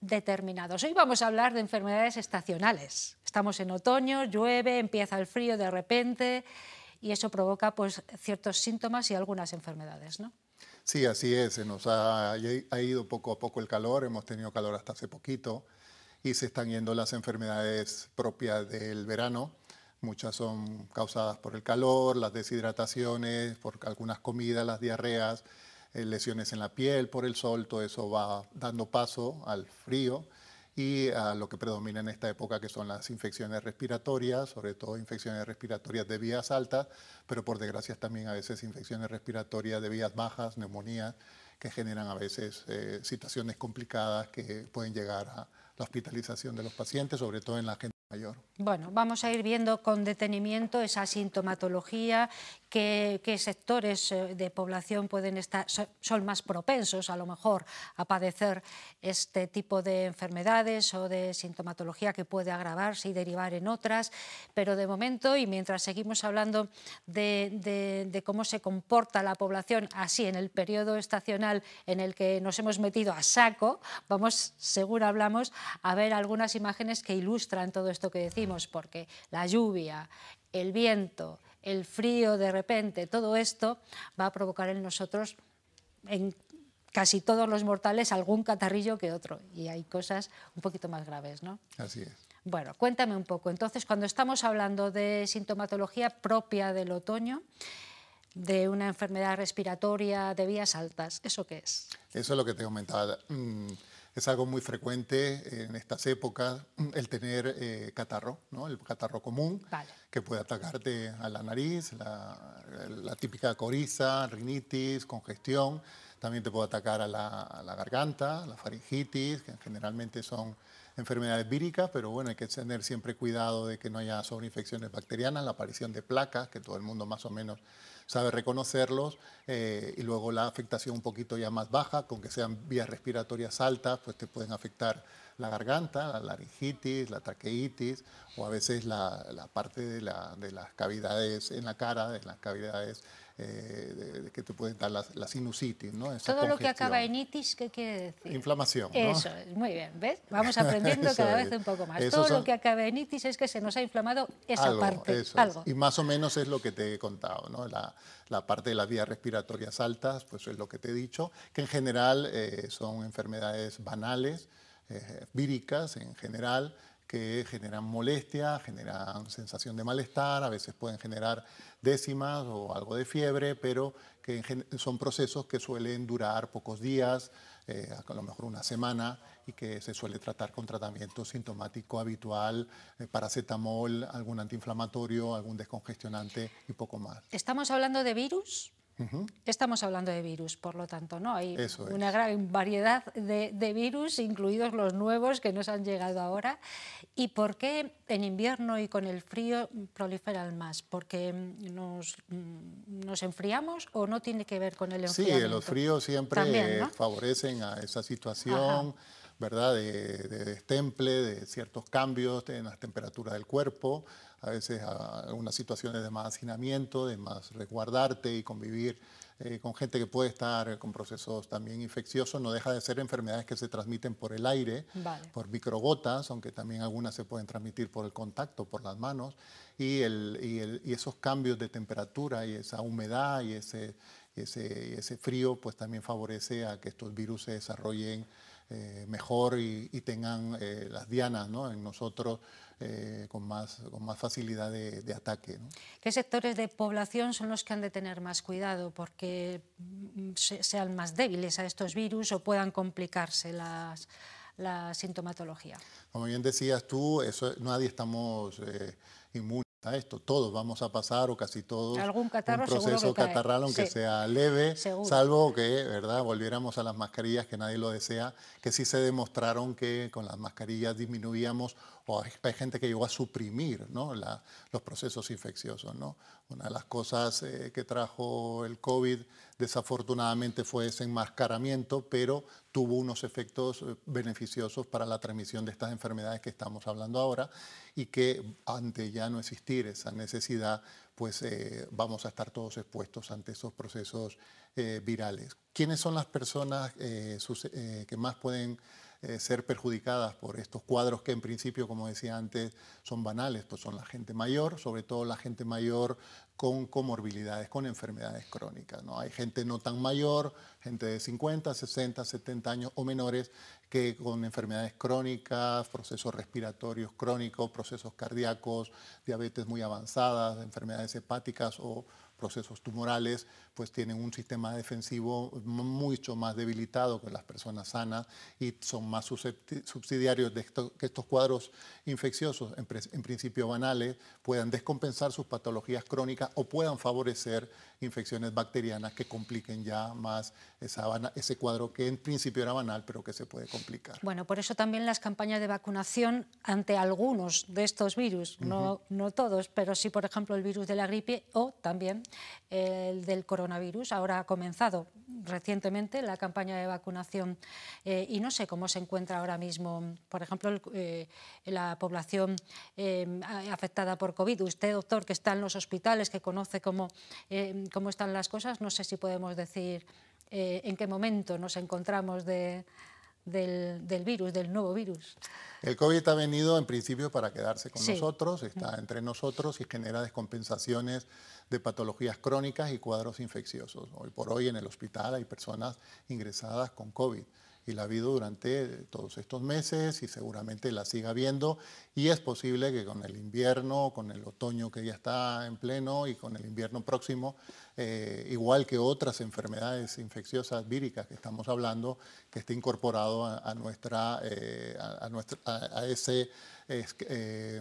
determinados. Hoy vamos a hablar de enfermedades estacionales. Estamos en otoño, llueve, empieza el frío de repente y eso provoca pues, ciertos síntomas y algunas enfermedades. ¿no? Sí, así es. Se nos ha, ha, ido poco a poco el calor, hemos tenido calor hasta hace poquito y se están yendo las enfermedades propias del verano. Muchas son causadas por el calor, las deshidrataciones, por algunas comidas, las diarreas eh, lesiones en la piel por el sol, todo eso va dando paso al frío y a lo que predomina en esta época que son las infecciones respiratorias, sobre todo infecciones respiratorias de vías altas, pero por desgracia también a veces infecciones respiratorias de vías bajas, neumonías, que generan a veces eh, situaciones complicadas que pueden llegar a la hospitalización de los pacientes, sobre todo en la gente mayor. Bueno, vamos a ir viendo con detenimiento esa sintomatología qué, sectores eh, de población pueden estar, son más propensos a lo mejor a padecer este tipo de enfermedades o de sintomatología que puede agravarse y derivar en otras, pero de momento y mientras seguimos hablando de, de cómo se comporta la población así en el periodo estacional en el que nos hemos metido a saco, vamos, seguro hablamos, a ver algunas imágenes que ilustran todo esto que decimos, porque la lluvia, el viento, el frío de repente, todo esto va a provocar en nosotros, en casi todos los mortales, algún catarrillo que otro. Y hay cosas un poquito más graves, ¿no? Así es. Bueno, cuéntame un poco. Entonces, cuando estamos hablando de sintomatología propia del otoño, de una enfermedad respiratoria de vías altas, ¿eso qué es? Eso es lo que te comentaba. Mm, es algo muy frecuente en estas épocas el tener eh, catarro, el catarro común, que puede atacarte a la nariz, la, típica coriza, rinitis, congestión, también te puede atacar a la, a la, garganta, la faringitis, que generalmente son enfermedades víricas, pero bueno, hay que tener siempre cuidado de que no haya sobreinfecciones bacterianas, la aparición de placas, que todo el mundo más o menos sabe reconocerlos eh, y luego la afectación un poquito ya más baja, con que sean vías respiratorias altas, pues te pueden afectar la garganta, la laringitis, la traqueitis o a veces la, parte de, de las cavidades en la cara, de las cavidades eh, que te pueden dar la, sinusitis, ¿no? Todo lo que acaba en itis, ¿qué quiere decir? Inflamación. Eso, muy bien, ¿ves? Vamos aprendiendo cada vez un poco más. Todo lo que acaba en itis es que se nos ha inflamado esa parte, algo. Y más o menos es lo que te he contado, ¿no? La, parte de las vías respiratorias altas, pues es lo que te he dicho, que en general eh, son enfermedades banales, eh, víricas en general, que generan molestia, generan sensación de malestar, a veces pueden generar décimas o algo de fiebre, pero que son procesos que suelen durar pocos días, eh, a lo mejor una semana, y que se suele tratar con tratamiento sintomático habitual, eh, paracetamol, algún antiinflamatorio, algún descongestionante y poco más. ¿Estamos hablando de virus? Estamos hablando de virus, por lo tanto, ¿no? Hay una gran variedad de, virus, incluidos los nuevos que nos han llegado ahora. ¿Y por qué en invierno y con el frío proliferan más? ¿Porque mm, nos, mm, nos enfriamos o no tiene que ver con el enfriamiento? Sí, los fríos siempre favorecen a esa situación. ¿verdad? De, de, destemple, de ciertos cambios en las temperaturas del cuerpo, a veces a unas situaciones de más hacinamiento, de más resguardarte y convivir eh, con gente que puede estar con procesos también infecciosos, no deja de ser enfermedades que se transmiten por el aire, por microgotas, aunque también algunas se pueden transmitir por el contacto, por las manos, y, esos cambios de temperatura y esa humedad y ese, frío, pues también favorece a que estos virus se desarrollen eh, mejor y, tengan eh, las dianas en nosotros eh, con, más, con más facilidad de, ataque. ¿Qué sectores de población son los que han de tener más cuidado porque mm, mm, sean más débiles a estos virus o puedan complicarse las, la sintomatología? Como bien decías tú, eso, nadie estamos eh, inmunes esto. Todos vamos a pasar, o casi todos, ¿Algún un proceso catarral, aunque sea leve, salvo que, ¿verdad?, volviéramos a las mascarillas, que nadie lo desea, que sí se demostraron que con las mascarillas disminuíamos, o hay, gente que llegó a suprimir los procesos infecciosos, ¿no? Una de las cosas eh, que trajo el COVID Desafortunadamente fue ese enmascaramiento, pero tuvo unos efectos eh, beneficiosos para la transmisión de estas enfermedades que estamos hablando ahora y que ante ya no existir esa necesidad, pues eh, vamos a estar todos expuestos ante esos procesos eh, virales. ¿Quiénes son las personas que más pueden eh, ser perjudicadas por estos cuadros que en principio, como decía antes, son banales, pues son la gente mayor, sobre todo la gente mayor con comorbilidades, con enfermedades crónicas. ¿no? Hay gente no tan mayor, gente de 50, 60, 70 años o menores que con enfermedades crónicas, procesos respiratorios crónicos, procesos cardíacos, diabetes muy avanzadas, enfermedades hepáticas o procesos tumorales, pues tienen un sistema defensivo mucho más debilitado que las personas sanas y son más subsidiarios de que estos cuadros infecciosos, en, principio banales, puedan descompensar sus patologías crónicas o puedan favorecer infecciones bacterianas que compliquen ya más ese cuadro que en principio era banal, pero que se puede complicar. Bueno, por eso también las campañas de vacunación ante algunos de estos virus, no, no todos, pero sí, por ejemplo, el virus de la gripe o también el del coronavirus Ahora ha comenzado recientemente la campaña de vacunación eh, y no sé cómo se encuentra ahora mismo, por ejemplo, eh, la población eh, afectada por COVID. Usted, doctor, que está en los hospitales, que conoce cómo, cómo están las cosas, no sé si podemos decir en qué momento nos encontramos de, del, virus, del nuevo virus. El COVID ha venido en principio para quedarse con nosotros, está entre nosotros y genera descompensaciones de patologías crónicas y cuadros infecciosos. Hoy por hoy en el hospital hay personas ingresadas con COVID y la ha habido durante todos estos meses y seguramente la siga viendo y es posible que con el invierno, con el otoño que ya está en pleno y con el invierno próximo, eh, igual que otras enfermedades infecciosas víricas que estamos hablando, que esté incorporado a, eh, nuestra, a, a, ese... Eh,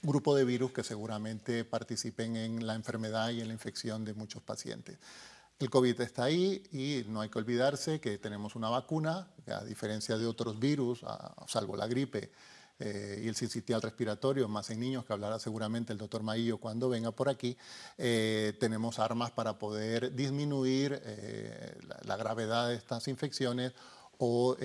grupo de virus que seguramente participen en la enfermedad y en la infección de muchos pacientes. El COVID está ahí y no hay que olvidarse que tenemos una vacuna, a diferencia de otros virus, salvo la gripe eh, y el sincitial respiratorio, más en niños, que hablará seguramente el doctor Maillo cuando venga por aquí, eh, tenemos armas para poder disminuir eh, la, gravedad de estas infecciones o,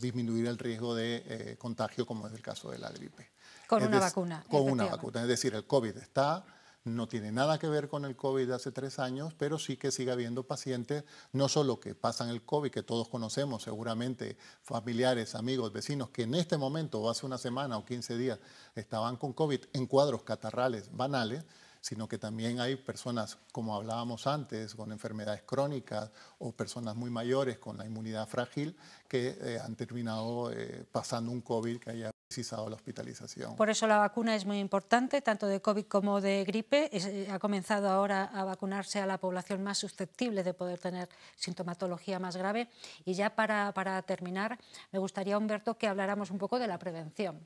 disminuir el riesgo de contagio, como es el caso de la gripe. Con una vacuna. Con una vacuna, es decir, el COVID está, no tiene nada que ver con el COVID de hace tres años, pero sí que sigue habiendo pacientes, no solo que pasan el COVID, que todos conocemos seguramente, familiares, amigos, vecinos, que en este momento, o hace una semana o 15 días, estaban con COVID en cuadros catarrales banales, sino que también hay personas, como hablábamos antes, con enfermedades crónicas o personas muy mayores con la inmunidad frágil que eh, han terminado eh, pasando un COVID que haya precisado la hospitalización. Por eso la vacuna es muy importante, tanto de COVID como de gripe. Eh, ha comenzado ahora a vacunarse a la población más susceptible de poder tener sintomatología más grave. Y ya para, para terminar, me gustaría, Humberto, que habláramos un poco de la prevención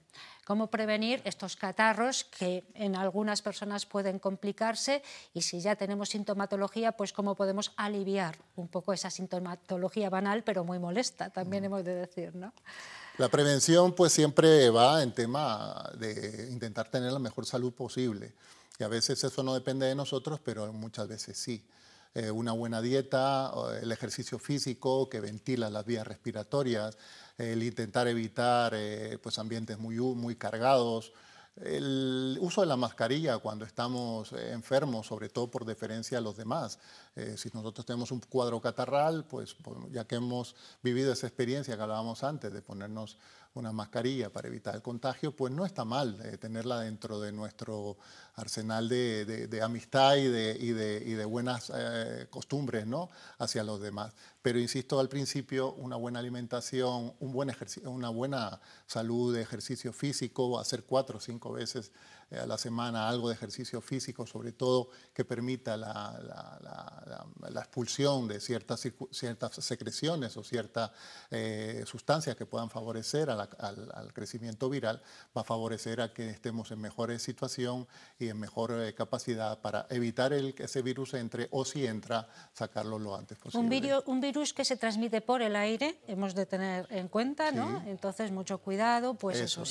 cómo prevenir estos catarros que en algunas personas pueden complicarse y si ya tenemos sintomatología, pues cómo podemos aliviar un poco esa sintomatología banal, pero muy molesta, también mm. hemos de decir, ¿no? La prevención pues siempre va en tema de intentar tener la mejor salud posible. Y a veces eso no depende de nosotros, pero muchas veces sí. Eh, una buena dieta, el ejercicio físico que ventila las vías respiratorias, el intentar evitar eh, pues ambientes muy, muy cargados, el uso de la mascarilla cuando estamos enfermos, sobre todo por deferencia a los demás. Eh, si nosotros tenemos un cuadro catarral, pues ya que hemos vivido esa experiencia que hablábamos antes de ponernos una mascarilla para evitar el contagio, pues no está mal eh, tenerla dentro de nuestro arsenal de, amistad y de, de buenas eh, costumbres hacia los demás. Pero insisto al principio, una buena alimentación, un buen una buena salud de ejercicio físico, hacer cuatro o cinco veces eh, a la semana algo de ejercicio físico, sobre todo que permita la, expulsión de ciertas, secreciones o ciertas eh, sustancias que puedan favorecer al, crecimiento viral, va a favorecer a que estemos en mejores situación en mejor eh, capacidad para evitar el, que ese virus entre o si entra, sacarlo lo antes posible. Un, virus, un virus que se transmite por el aire, hemos de tener en cuenta, ¿no? Entonces, mucho cuidado, pues eso,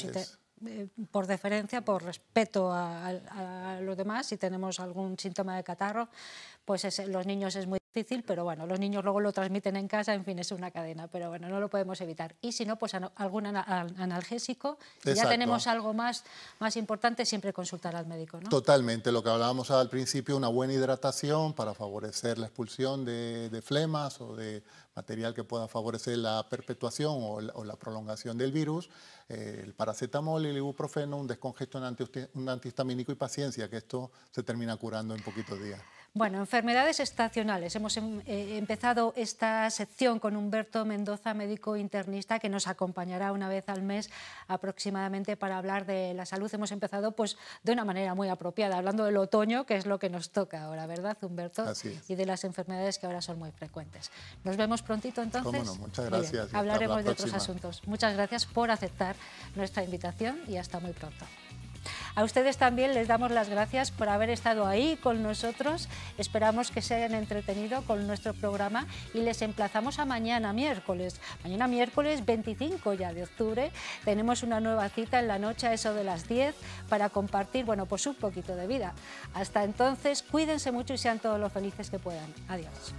eh, por deferencia, por respeto a, a, a, los demás, si tenemos algún síntoma de catarro, pues los niños es muy difícil, pero bueno, los niños luego lo transmiten en casa, en fin, es una cadena, pero bueno, no lo podemos evitar. Y si no, pues algún analgésico, ya tenemos algo más, más importante, siempre consultar al médico. ¿no? Totalmente, lo que hablábamos al principio, una buena hidratación para favorecer la expulsión de, flemas o de material que pueda favorecer la perpetuación o la, prolongación del virus, eh, el paracetamol, y el ibuprofeno, un descongestionante, un antihistamínico y paciencia, que esto se termina curando en poquitos días. Bueno, enfermedades estacionales. Hemos em, eh, empezado esta sección con Humberto Mendoza, médico internista, que nos acompañará una vez al mes aproximadamente para hablar de la salud. Hemos empezado pues, de una manera muy apropiada, hablando del otoño, que es lo que nos toca ahora, ¿verdad, Humberto? Y de las enfermedades que ahora son muy frecuentes. Nos vemos prontito entonces. muchas gracias. hablaremos de otros asuntos. Muchas gracias por aceptar nuestra invitación y hasta muy pronto. A ustedes también les damos las gracias por haber estado ahí con nosotros. Esperamos que se hayan entretenido con nuestro programa y les emplazamos a mañana miércoles. Mañana miércoles 25 ya de octubre tenemos una nueva cita en la noche a eso de las 10 para compartir, bueno, pues un poquito de vida. Hasta entonces, cuídense mucho y sean todos los felices que puedan. Adiós.